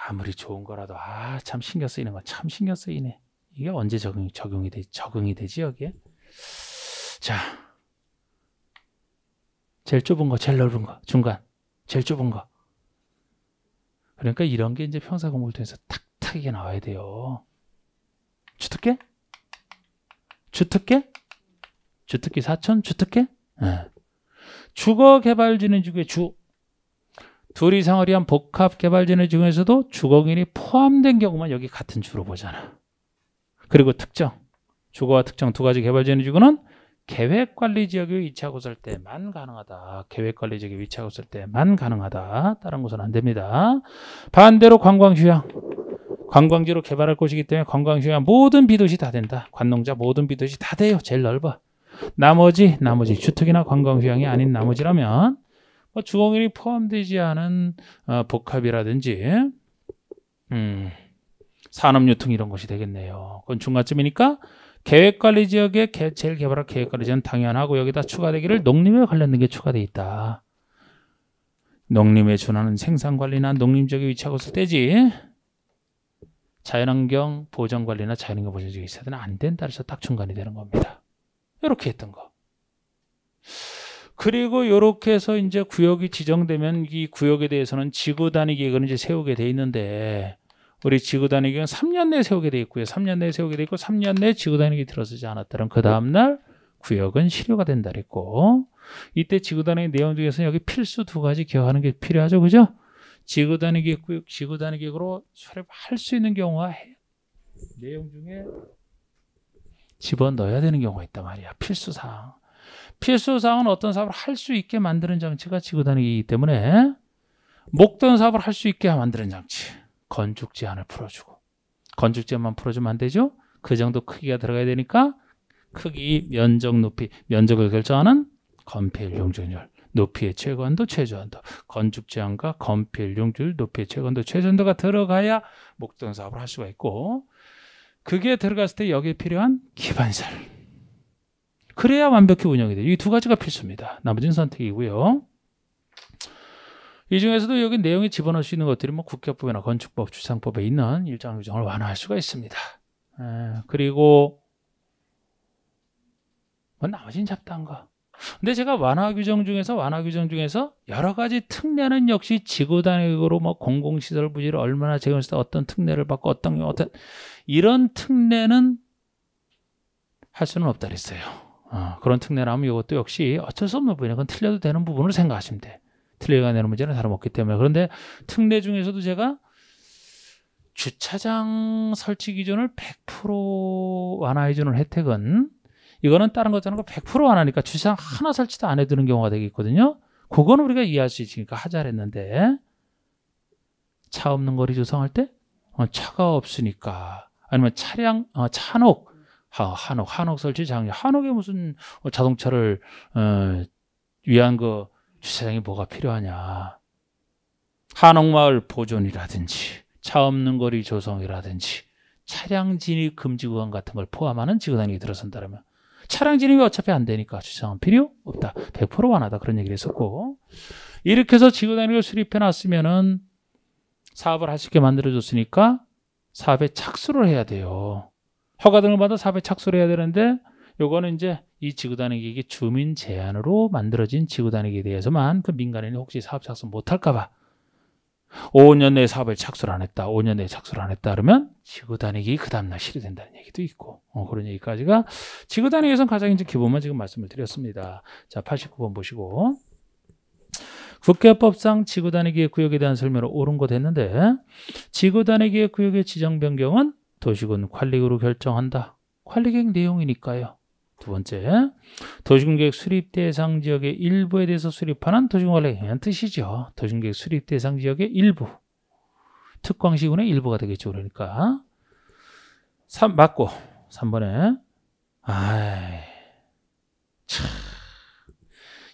Speaker 1: 아무리 좋은 거라도 아 참 신경 쓰이는 건참 신경 쓰이네. 이게 언제 적용, 적용이 되, 적용이 되지 여기에? 자, 제일 좁은 거, 제일 넓은 거, 중간, 제일 좁은 거. 그러니까 이런 게 이제 평사 공부를 통해서 탁탁하게 나와야 돼요. 주특기? 주특기? 주특기 사촌 주특기? 예. 주거개발진흥 지구의 주 둘이 상을리한 복합개발진흥 구에서도 주거인이 포함된 경우만 여기 같은 주로 보잖아 그리고 특정 주거와 특정 두 가지 개발진흥 지구는 계획관리지역의 2차 건설 때만 가능하다. 계획관리지역의 위치하 건설 때만 가능하다. 다른 곳은 안 됩니다. 반대로 관광휴양. 관광지로 개발할 곳이기 때문에 관광휴양 모든 비도시 다 된다. 관농자 모든 비도시 다 돼요. 제일 넓어. 나머지 나머지 주택이나 관광 휴양이 아닌 나머지라면 뭐 주공일이 포함되지 않은 어, 복합이라든지 음, 산업유통 이런 것이 되겠네요. 그건 중간쯤이니까 계획관리 지역에 제일 개발할 계획관리지역은 당연하고 여기다 추가되기를 농림에 관련된 게 추가돼 있다. 농림에 준하는 생산관리나 농림지역에 위치하고 있을 때지 자연환경 보전관리나 자연환경 보전 지역에 있어야 되는 안 된다 그래서 딱 중간이 되는 겁니다. 이렇게 했던 거. 그리고 이렇게 해서 이제 구역이 지정되면 이 구역에 대해서는 지구 단위 계획을 이제 세우게 돼 있는데 우리 지구 단위 계획은 3년 내에 세우게 돼 있고요. 3년 내에 세우게 돼 있고 3년 내에 지구 단위 계획이 들어서지 않았다면 그 다음 날 구역은 실효가 된다 그랬고 이때 지구 단위 내용 중에서 여기 필수 두 가지 기억하는 게 필요하죠. 그죠? 지구 단위 계획 지구 단위 계획으로 수립할 수 있는 경우와 내용 중에 집어넣어야 되는 경우가 있단 말이야. 필수사항. 필수사항은 어떤 사업을 할 수 있게 만드는 장치가 지구단위이기 때문에 목돈 사업을 할 수 있게 만드는 장치. 건축 제한을 풀어주고. 건축 제한만 풀어주면 안 되죠? 그 정도 크기가 들어가야 되니까 크기, 면적, 높이, 면적을 결정하는 건폐율, 용적률, 높이의 최고한도, 최저한도, 건축 제한과 건폐율, 용적률, 높이의 최고한도, 최저한도가 들어가야 목돈 사업을 할 수가 있고 그게 들어갔을 때 여기에 필요한 기반설. 그래야 완벽히 운영이 돼요. 이 두 가지가 필수입니다. 나머지는 선택이고요. 이 중에서도 여기 내용에 집어넣을 수 있는 것들이 뭐 국회법이나 건축법, 주상법에 있는 일정 규정을 완화할 수가 있습니다. 에, 예, 그리고 뭐 나머지는 잡다한 거. 근데 제가 완화 규정 중에서 완화 규정 중에서 여러 가지 특례는 역시 지구 단위로 뭐 공공시설 부지를 얼마나 제공했다 어떤 특례를 받고 어떤 어떤 이런 특례는 할 수는 없다 그랬어요. 어, 그런 특례라면 이것도 역시 어쩔 수 없는 부분이야. 그건 틀려도 되는 부분을 생각하시면 돼. 틀려야 되는 문제는 다름없기 때문에. 그런데 특례 중에서도 제가 주차장 설치 기준을 100% 완화해 주는 혜택은 이거는 다른 것처럼 100%안 하니까 주식 하나 설치도 안 해두는 경우가 되겠거든요. 그건 우리가 이해할 수 있으니까 하자 했는데 차 없는 거리 조성할 때 어, 차가 없으니까 아니면 차량 어, 한옥 어, 한옥 한옥 설치 장려 한옥에 무슨 어, 자동차를 어, 위한 그 주차장이 뭐가 필요하냐 한옥마을 보존이라든지 차 없는 거리 조성이라든지 차량 진입 금지 구간 같은 걸 포함하는 지구단위에 들어선다면 차량 진입이 어차피 안 되니까 주차장 필요 없다. 100% 완화다. 그런 얘기를 했었고 이렇게 해서 지구단위를 수립해놨으면은 사업을 할 수 있게 만들어줬으니까 사업에 착수를 해야 돼요. 허가 등을 받아 사업에 착수를 해야 되는데 요거는 이제 이 지구단위계획이 주민 제한으로 만들어진 지구단위계에 획 대해서만 그 민간인이 혹시 사업 착수 못할까봐 5년 내에 사업을 착수를 안 했다. 5년 내에 착수를 안 했다. 그러면 지구 단위기그 다음날 실이된다는 얘기도 있고 어, 그런 얘기까지가 지구 단위기에선 가장 이제 기본만 지금 말씀을 드렸습니다. 자 89번 보시고 국회법상 지구 단위기의 구역에 대한 설명을 옳은 것 했는데 지구 단위기의 구역의 지정 변경은 도시군 관리구로 결정한다. 관리계획 내용이니까요. 두 번째, 도시공획 수립 대상 지역의 일부에 대해서 수립하는 도시공관리에 뜻이죠. 도시공획 수립 대상 지역의 일부, 특광시군의 일부가 되겠죠. 그러니까 3 맞고 3번에 아이 참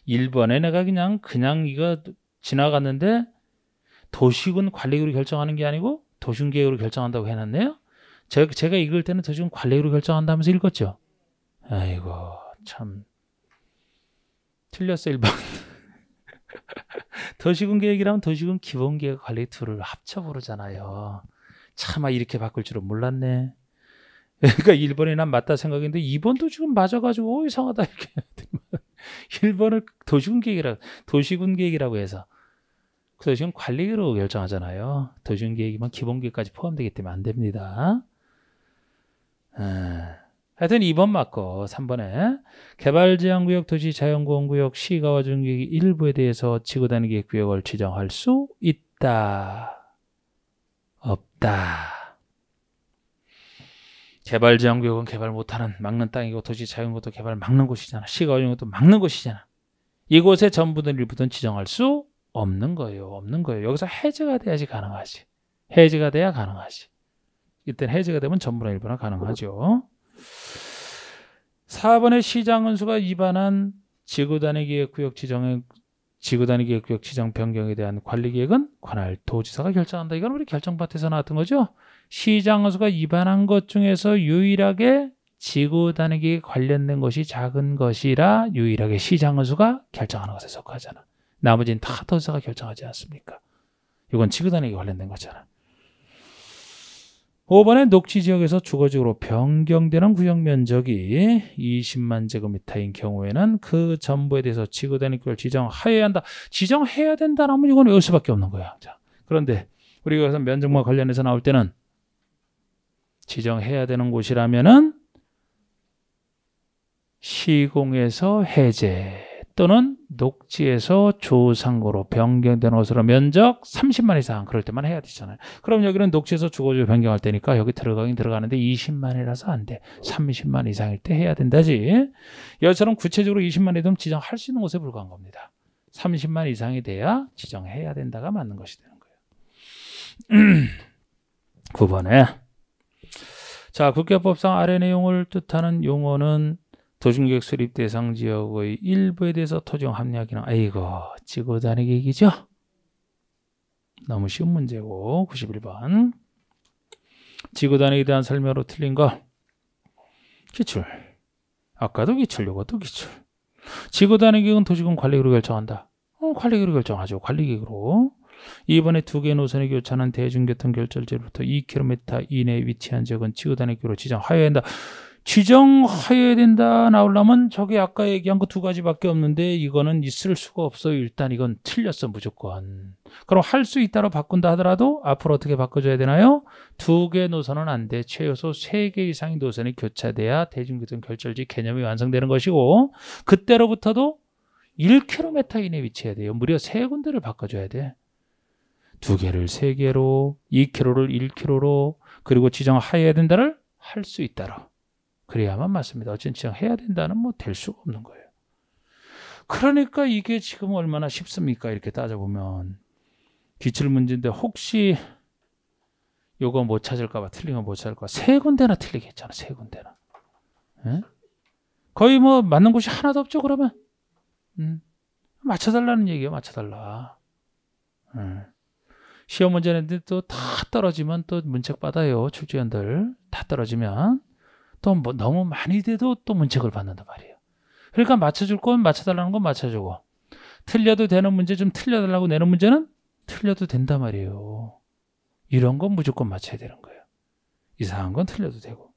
Speaker 1: 1번에 내가 그냥 그냥 이거 지나갔는데 도시군 관리구로 결정하는 게 아니고 도시군 계획으로 결정한다고 해놨네요. 제가, 제가 읽을 때는 도시군 관리구로 결정한다면서 읽었죠. 아이고 참 틀렸어 1번 더 식은 계획이라면 더 식은 기본 계획 관리 툴을 합쳐 부르잖아요 차마 이렇게 바꿀 줄은 몰랐네 그러니까 1번이 난 맞다 생각했데 2번도 지금 맞아가지고 오 이상하다 이렇게 1번을 도시군 계획이라 도시군 계획이라고 해서 그래서 지금 관리로 결정하잖아요 도시군 계획이면 기본 계획까지 포함되기 때문에 안 됩니다 아. 하여튼 2번 맞고 3번에 개발지향구역 도시자연공구역 시가와 중기 일부에 대해서 지구 단위 계획구역을 지정할 수 있다. 없다. 개발지향구역은 개발 못하는 막는 땅이고 도시자연구도 공 개발 막는 곳이잖아. 시가와 중기도 막는 곳이잖아. 이곳에 전부든 일부든 지정할 수 없는 거예요. 없는 거예요. 여기서 해제가 돼야지 가능하지. 해제가 돼야 가능하지. 이때 해제가 되면 전부나 일부나 가능하죠. 4번의 시장은수가 위반한 지구단위 계획구역 지정의 지구단위 계획구역 지정 변경에 대한 관리계획은 관할 도지사가 결정한다. 이건 우리 결정밭에서 나왔던 거죠. 시장은수가 위반한 것 중에서 유일하게 지구단위 계획 관련된 것이 작은 것이라 유일하게 시장은수가 결정하는 것에 속하잖아. 나머지는 다 도지사가 결정하지 않습니까? 이건 지구단위 계 관련된 거잖아. 5번의 녹지 지역에서 주거지구로 변경되는 구역 면적이 20만 제곱미터인 경우에는 그 전부에 대해서 지구단위 를지정해야 한다. 지정해야 된다라면 이건 외울 수밖에 없는 거야. 자, 그런데 우리가 여기서 면적과 관련해서 나올 때는 지정해야 되는 곳이라면은 시공에서 해제 또는 녹지에서 조상으로 변경된 옷으로 면적 30만 이상 그럴 때만 해야 되잖아요. 그럼 여기는 녹지에서 주거지로 변경할 때니까 여기 들어가긴 들어가는데 20만이라서 안 돼. 30만 이상일 때 해야 된다지. 여처럼 구체적으로 20만이 되면 지정할 수 있는 곳에 불과한 겁니다. 30만 이상이 돼야 지정해야 된다가 맞는 것이 되는 거예요. 9번에 자 국회법상 아래 내용을 뜻하는 용어는 도중격 수립 대상 지역의 일부에 대해서 토종 합리학이나 아이고 지어 다니기 기죠 너무 쉬운 문제고 91번 지구단위에 대한 설명으로 틀린 거 기출 아까도 기출 요것도 기출 지구단위계획은 도시군 관리기로 결정한다 어, 관리기로 결정하죠 관리기로 이번에 두 개의 노선의 교차는 대중교통 결절지로부터 2km 이내에 위치한 지역은 지구단위계로 지정하여야 한다 지정하여야 된다 나오려면 저게 아까 얘기한 거 두 가지밖에 없는데 이거는 있을 수가 없어요. 일단 이건 틀렸어 무조건. 그럼 할 수 있다로 바꾼다 하더라도 앞으로 어떻게 바꿔줘야 되나요? 두 개 노선은 안 돼. 최소 세 개 이상의 노선이 교차돼야 대중교통 결절지 개념이 완성되는 것이고 그때로부터도 1km 이내에 위치해야 돼요. 무려 세 군데를 바꿔줘야 돼. 두 개를 세 개로, 2km를 1km로, 그리고 지정하여야 된다를 할 수 있다로. 그래야만 맞습니다. 어쩐지 해야 된다는 뭐 될 수가 없는 거예요. 그러니까 이게 지금 얼마나 쉽습니까? 이렇게 따져보면 기출 문제인데 혹시 요거 못 찾을까봐 틀리면 못 찾을까 세 군데나 틀리겠잖아세 군데나 에? 예? 거의 뭐 맞는 곳이 하나도 없죠 그러면 음. 맞춰달라는 얘기예요 맞춰달라 음. 시험 문제 는또 다 떨어지면 또 문책 받아요 출제원들 다 떨어지면 또뭐 너무 많이 돼도 또 문책을 받는다 말이에요. 그러니까 맞춰줄 건 맞춰달라는 건 맞춰주고 틀려도 되는 문제 좀 틀려달라고 내는 문제는 틀려도 된단 말이에요. 이런 건 무조건 맞춰야 되는 거예요. 이상한 건 틀려도 되고.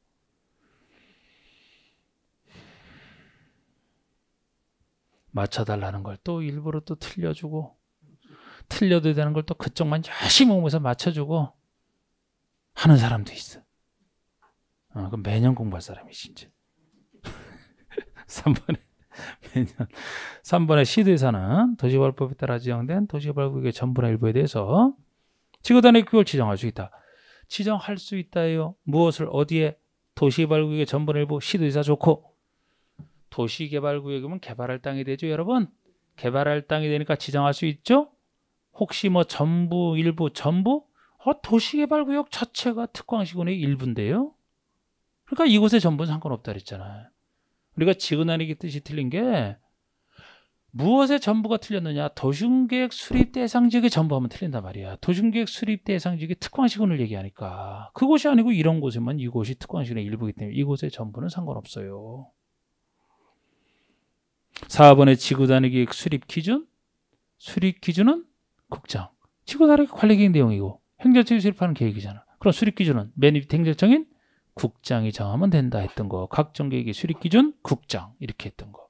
Speaker 1: 맞춰달라는 걸 또 일부러 또 틀려주고 틀려도 되는 걸 또 그쪽만 열심히 오면서 맞춰주고 하는 사람도 있어. 요 어, 그럼 매년 공부할 사람이지 이제. 3번에 매년 3번에 시도에서는 도시개발법에 따라 지정된 도시개발구의 전부나 일부에 대해서 지구단위 규율 지정할 수 있다. 지정할 수 있다요. 무엇을 어디에 도시개발구의 전부나 일부 시도에서 좋고 도시개발구역이면 개발할 땅이 되죠, 여러분. 개발할 땅이 되니까 지정할 수 있죠. 혹시 뭐 전부, 일부, 전부? 어, 도시개발구역 자체가 특광시군의 일부인데요. 그러니까 이곳에 전부는 상관없다 그랬잖아요. 우리가 지그나리기 뜻이 틀린 게무엇에 전부가 틀렸느냐? 도심계획 수립 대상지역에 전부 하면 틀린단 말이야. 도심계획 수립 대상지역에 특광시군을 얘기하니까 그곳이 아니고 이런 곳에만 이곳이 특광시군의 일부이기 때문에 이곳에 전부는 상관없어요. 4번의 지구단위 계획 수립 기준 수립 기준은 국장 지구단위 관리계획 내용이고 행정처에 수립하는 계획이잖아. 그럼 수립 기준은 매입 행정청인 국장이 정하면 된다 했던 거, 각종계획의 수립 기준 국장 이렇게 했던 거.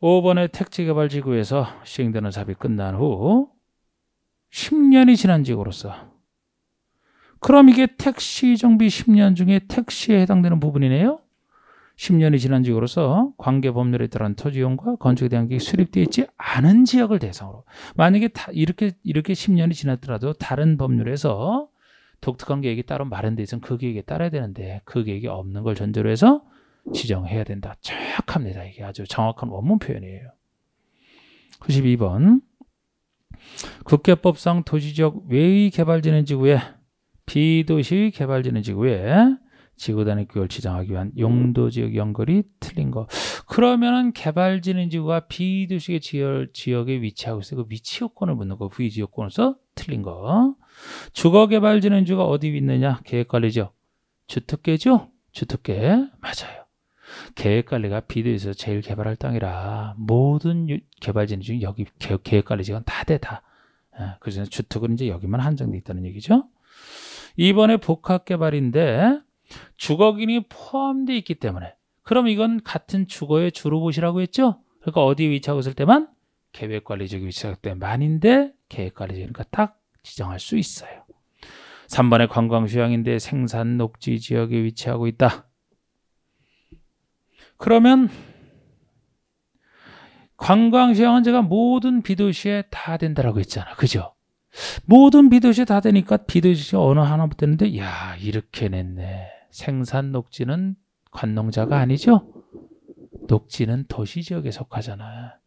Speaker 1: 5번의 택지개발지구에서 시행되는 사업이 끝난 후 10년이 지난 지구로서 그럼 이게 택시 정비 10년 중에 택시에 해당되는 부분이네요. 10년이 지난 지구로서 관계 법률에 따른 토지용과 건축에 대한 계획이 수립되어 있지 않은 지역을 대상으로 만약에 이렇게 이렇게 10년이 지났더라도 다른 법률에서 독특한 계획이 따로 마련돼 있으면 그 계획에 따라야 되는데 그 계획이 없는 걸 전제로 해서 지정해야 된다. 정확합니다. 이게 아주 정확한 원문 표현이에요. 92번 국회법상 도시지역 외의 개발진능 지구에 비도시 개발진능 지구에 지구단위 규율 지정하기 위한 용도지역 연결이 틀린 거. 그러면은 개발진능지구가 비도시의 지역, 지역에 위치하고 있어. 요그 위치 요건을 묻는 거, 부위지 요건을 서 틀린 거. 주거개발진흥주가 어디 있느냐? 계획관리죠. 주특계죠주특계 맞아요. 계획관리가 비도에서 제일 개발할 땅이라 모든 유, 개발진 중 여기 계획관리 지가 다돼 다. 다. 예, 그래서 주특은 이제 여기만 한정돼 있다는 얘기죠. 이번에 복합개발인데 주거균이 포함되어 있기 때문에 그럼 이건 같은 주거의 주로봇이라고 했죠? 그러니까 어디 위치하고 있을 때만 계획관리지역에 위치할 때만인데 계획관리지역이니까 딱 지정할 수 있어요. 3번의 관광휴양인데 생산 녹지 지역에 위치하고 있다. 그러면 관광휴양은 제가 모든 비도시에 다 된다라고 했잖아. 그죠? 모든 비도시에 다 되니까 비도시 어느 하나 부터 되는데 야 이렇게 냈네. 생산 녹지는 관농자가 아니죠? 녹지는 도시 지역에 속하잖아. 요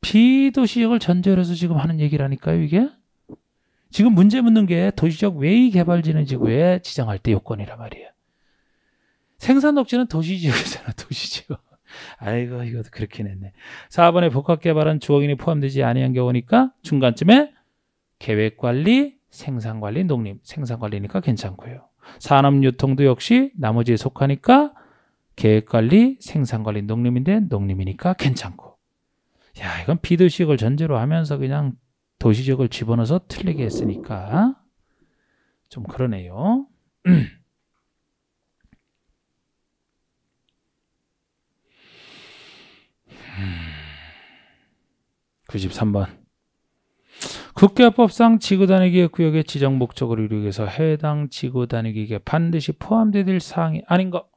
Speaker 1: 비도시역을 전제로 해서 지금 하는 얘기라니까요, 이게. 지금 문제 묻는 게 도시적 외의 개발진능 지구에 지정할 때 요건이란 말이에요. 생산 억지는 도시 지역이잖아, 도시 지역. 아이고, 이것도 그렇긴 했네. 4번에 복합 개발은 주거인이 포함되지 아니한 경우니까 중간쯤에 계획 관리, 생산 관리, 농림, 생산 관리니까 괜찮고요. 산업 유통도 역시 나머지에 속하니까 계획 관리, 생산 관리, 농림인데 농림이니까 괜찮고. 야 이건 비도식을 전제로 하면서 그냥 도시적을 집어넣어서 틀리게 했으니까 좀 그러네요. 93번 국회법상 지구단위기획 구역의 지정 목적을 이루기 위해서 해당 지구단위기에 반드시 포함될 사항이 아닌 거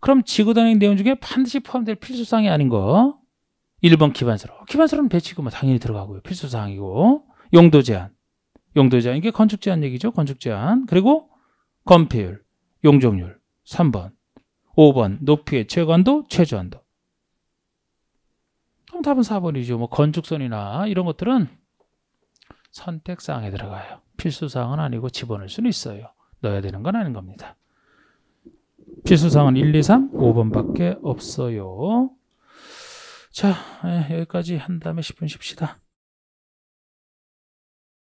Speaker 1: 그럼 지구단위 내용 중에 반드시 포함될 필수사항이 아닌 거 1번 기반서로. 기반서로는 배치금뭐 당연히 들어가고요. 필수사항이고. 용도 제한. 용도 제한. 이게 건축 제한 얘기죠. 건축 제한. 그리고 건폐율, 용적률. 3번. 5번. 높이의 최관도, 최저한도. 그럼 답은 4번이죠. 뭐 건축선이나 이런 것들은 선택사항에 들어가요. 필수사항은 아니고 집어넣을 수는 있어요. 넣어야 되는 건 아닌 겁니다. 필수사항은 1, 2, 3, 5번밖에 없어요. 자, 예, 여기까지 한 다음에 10분 쉽시다.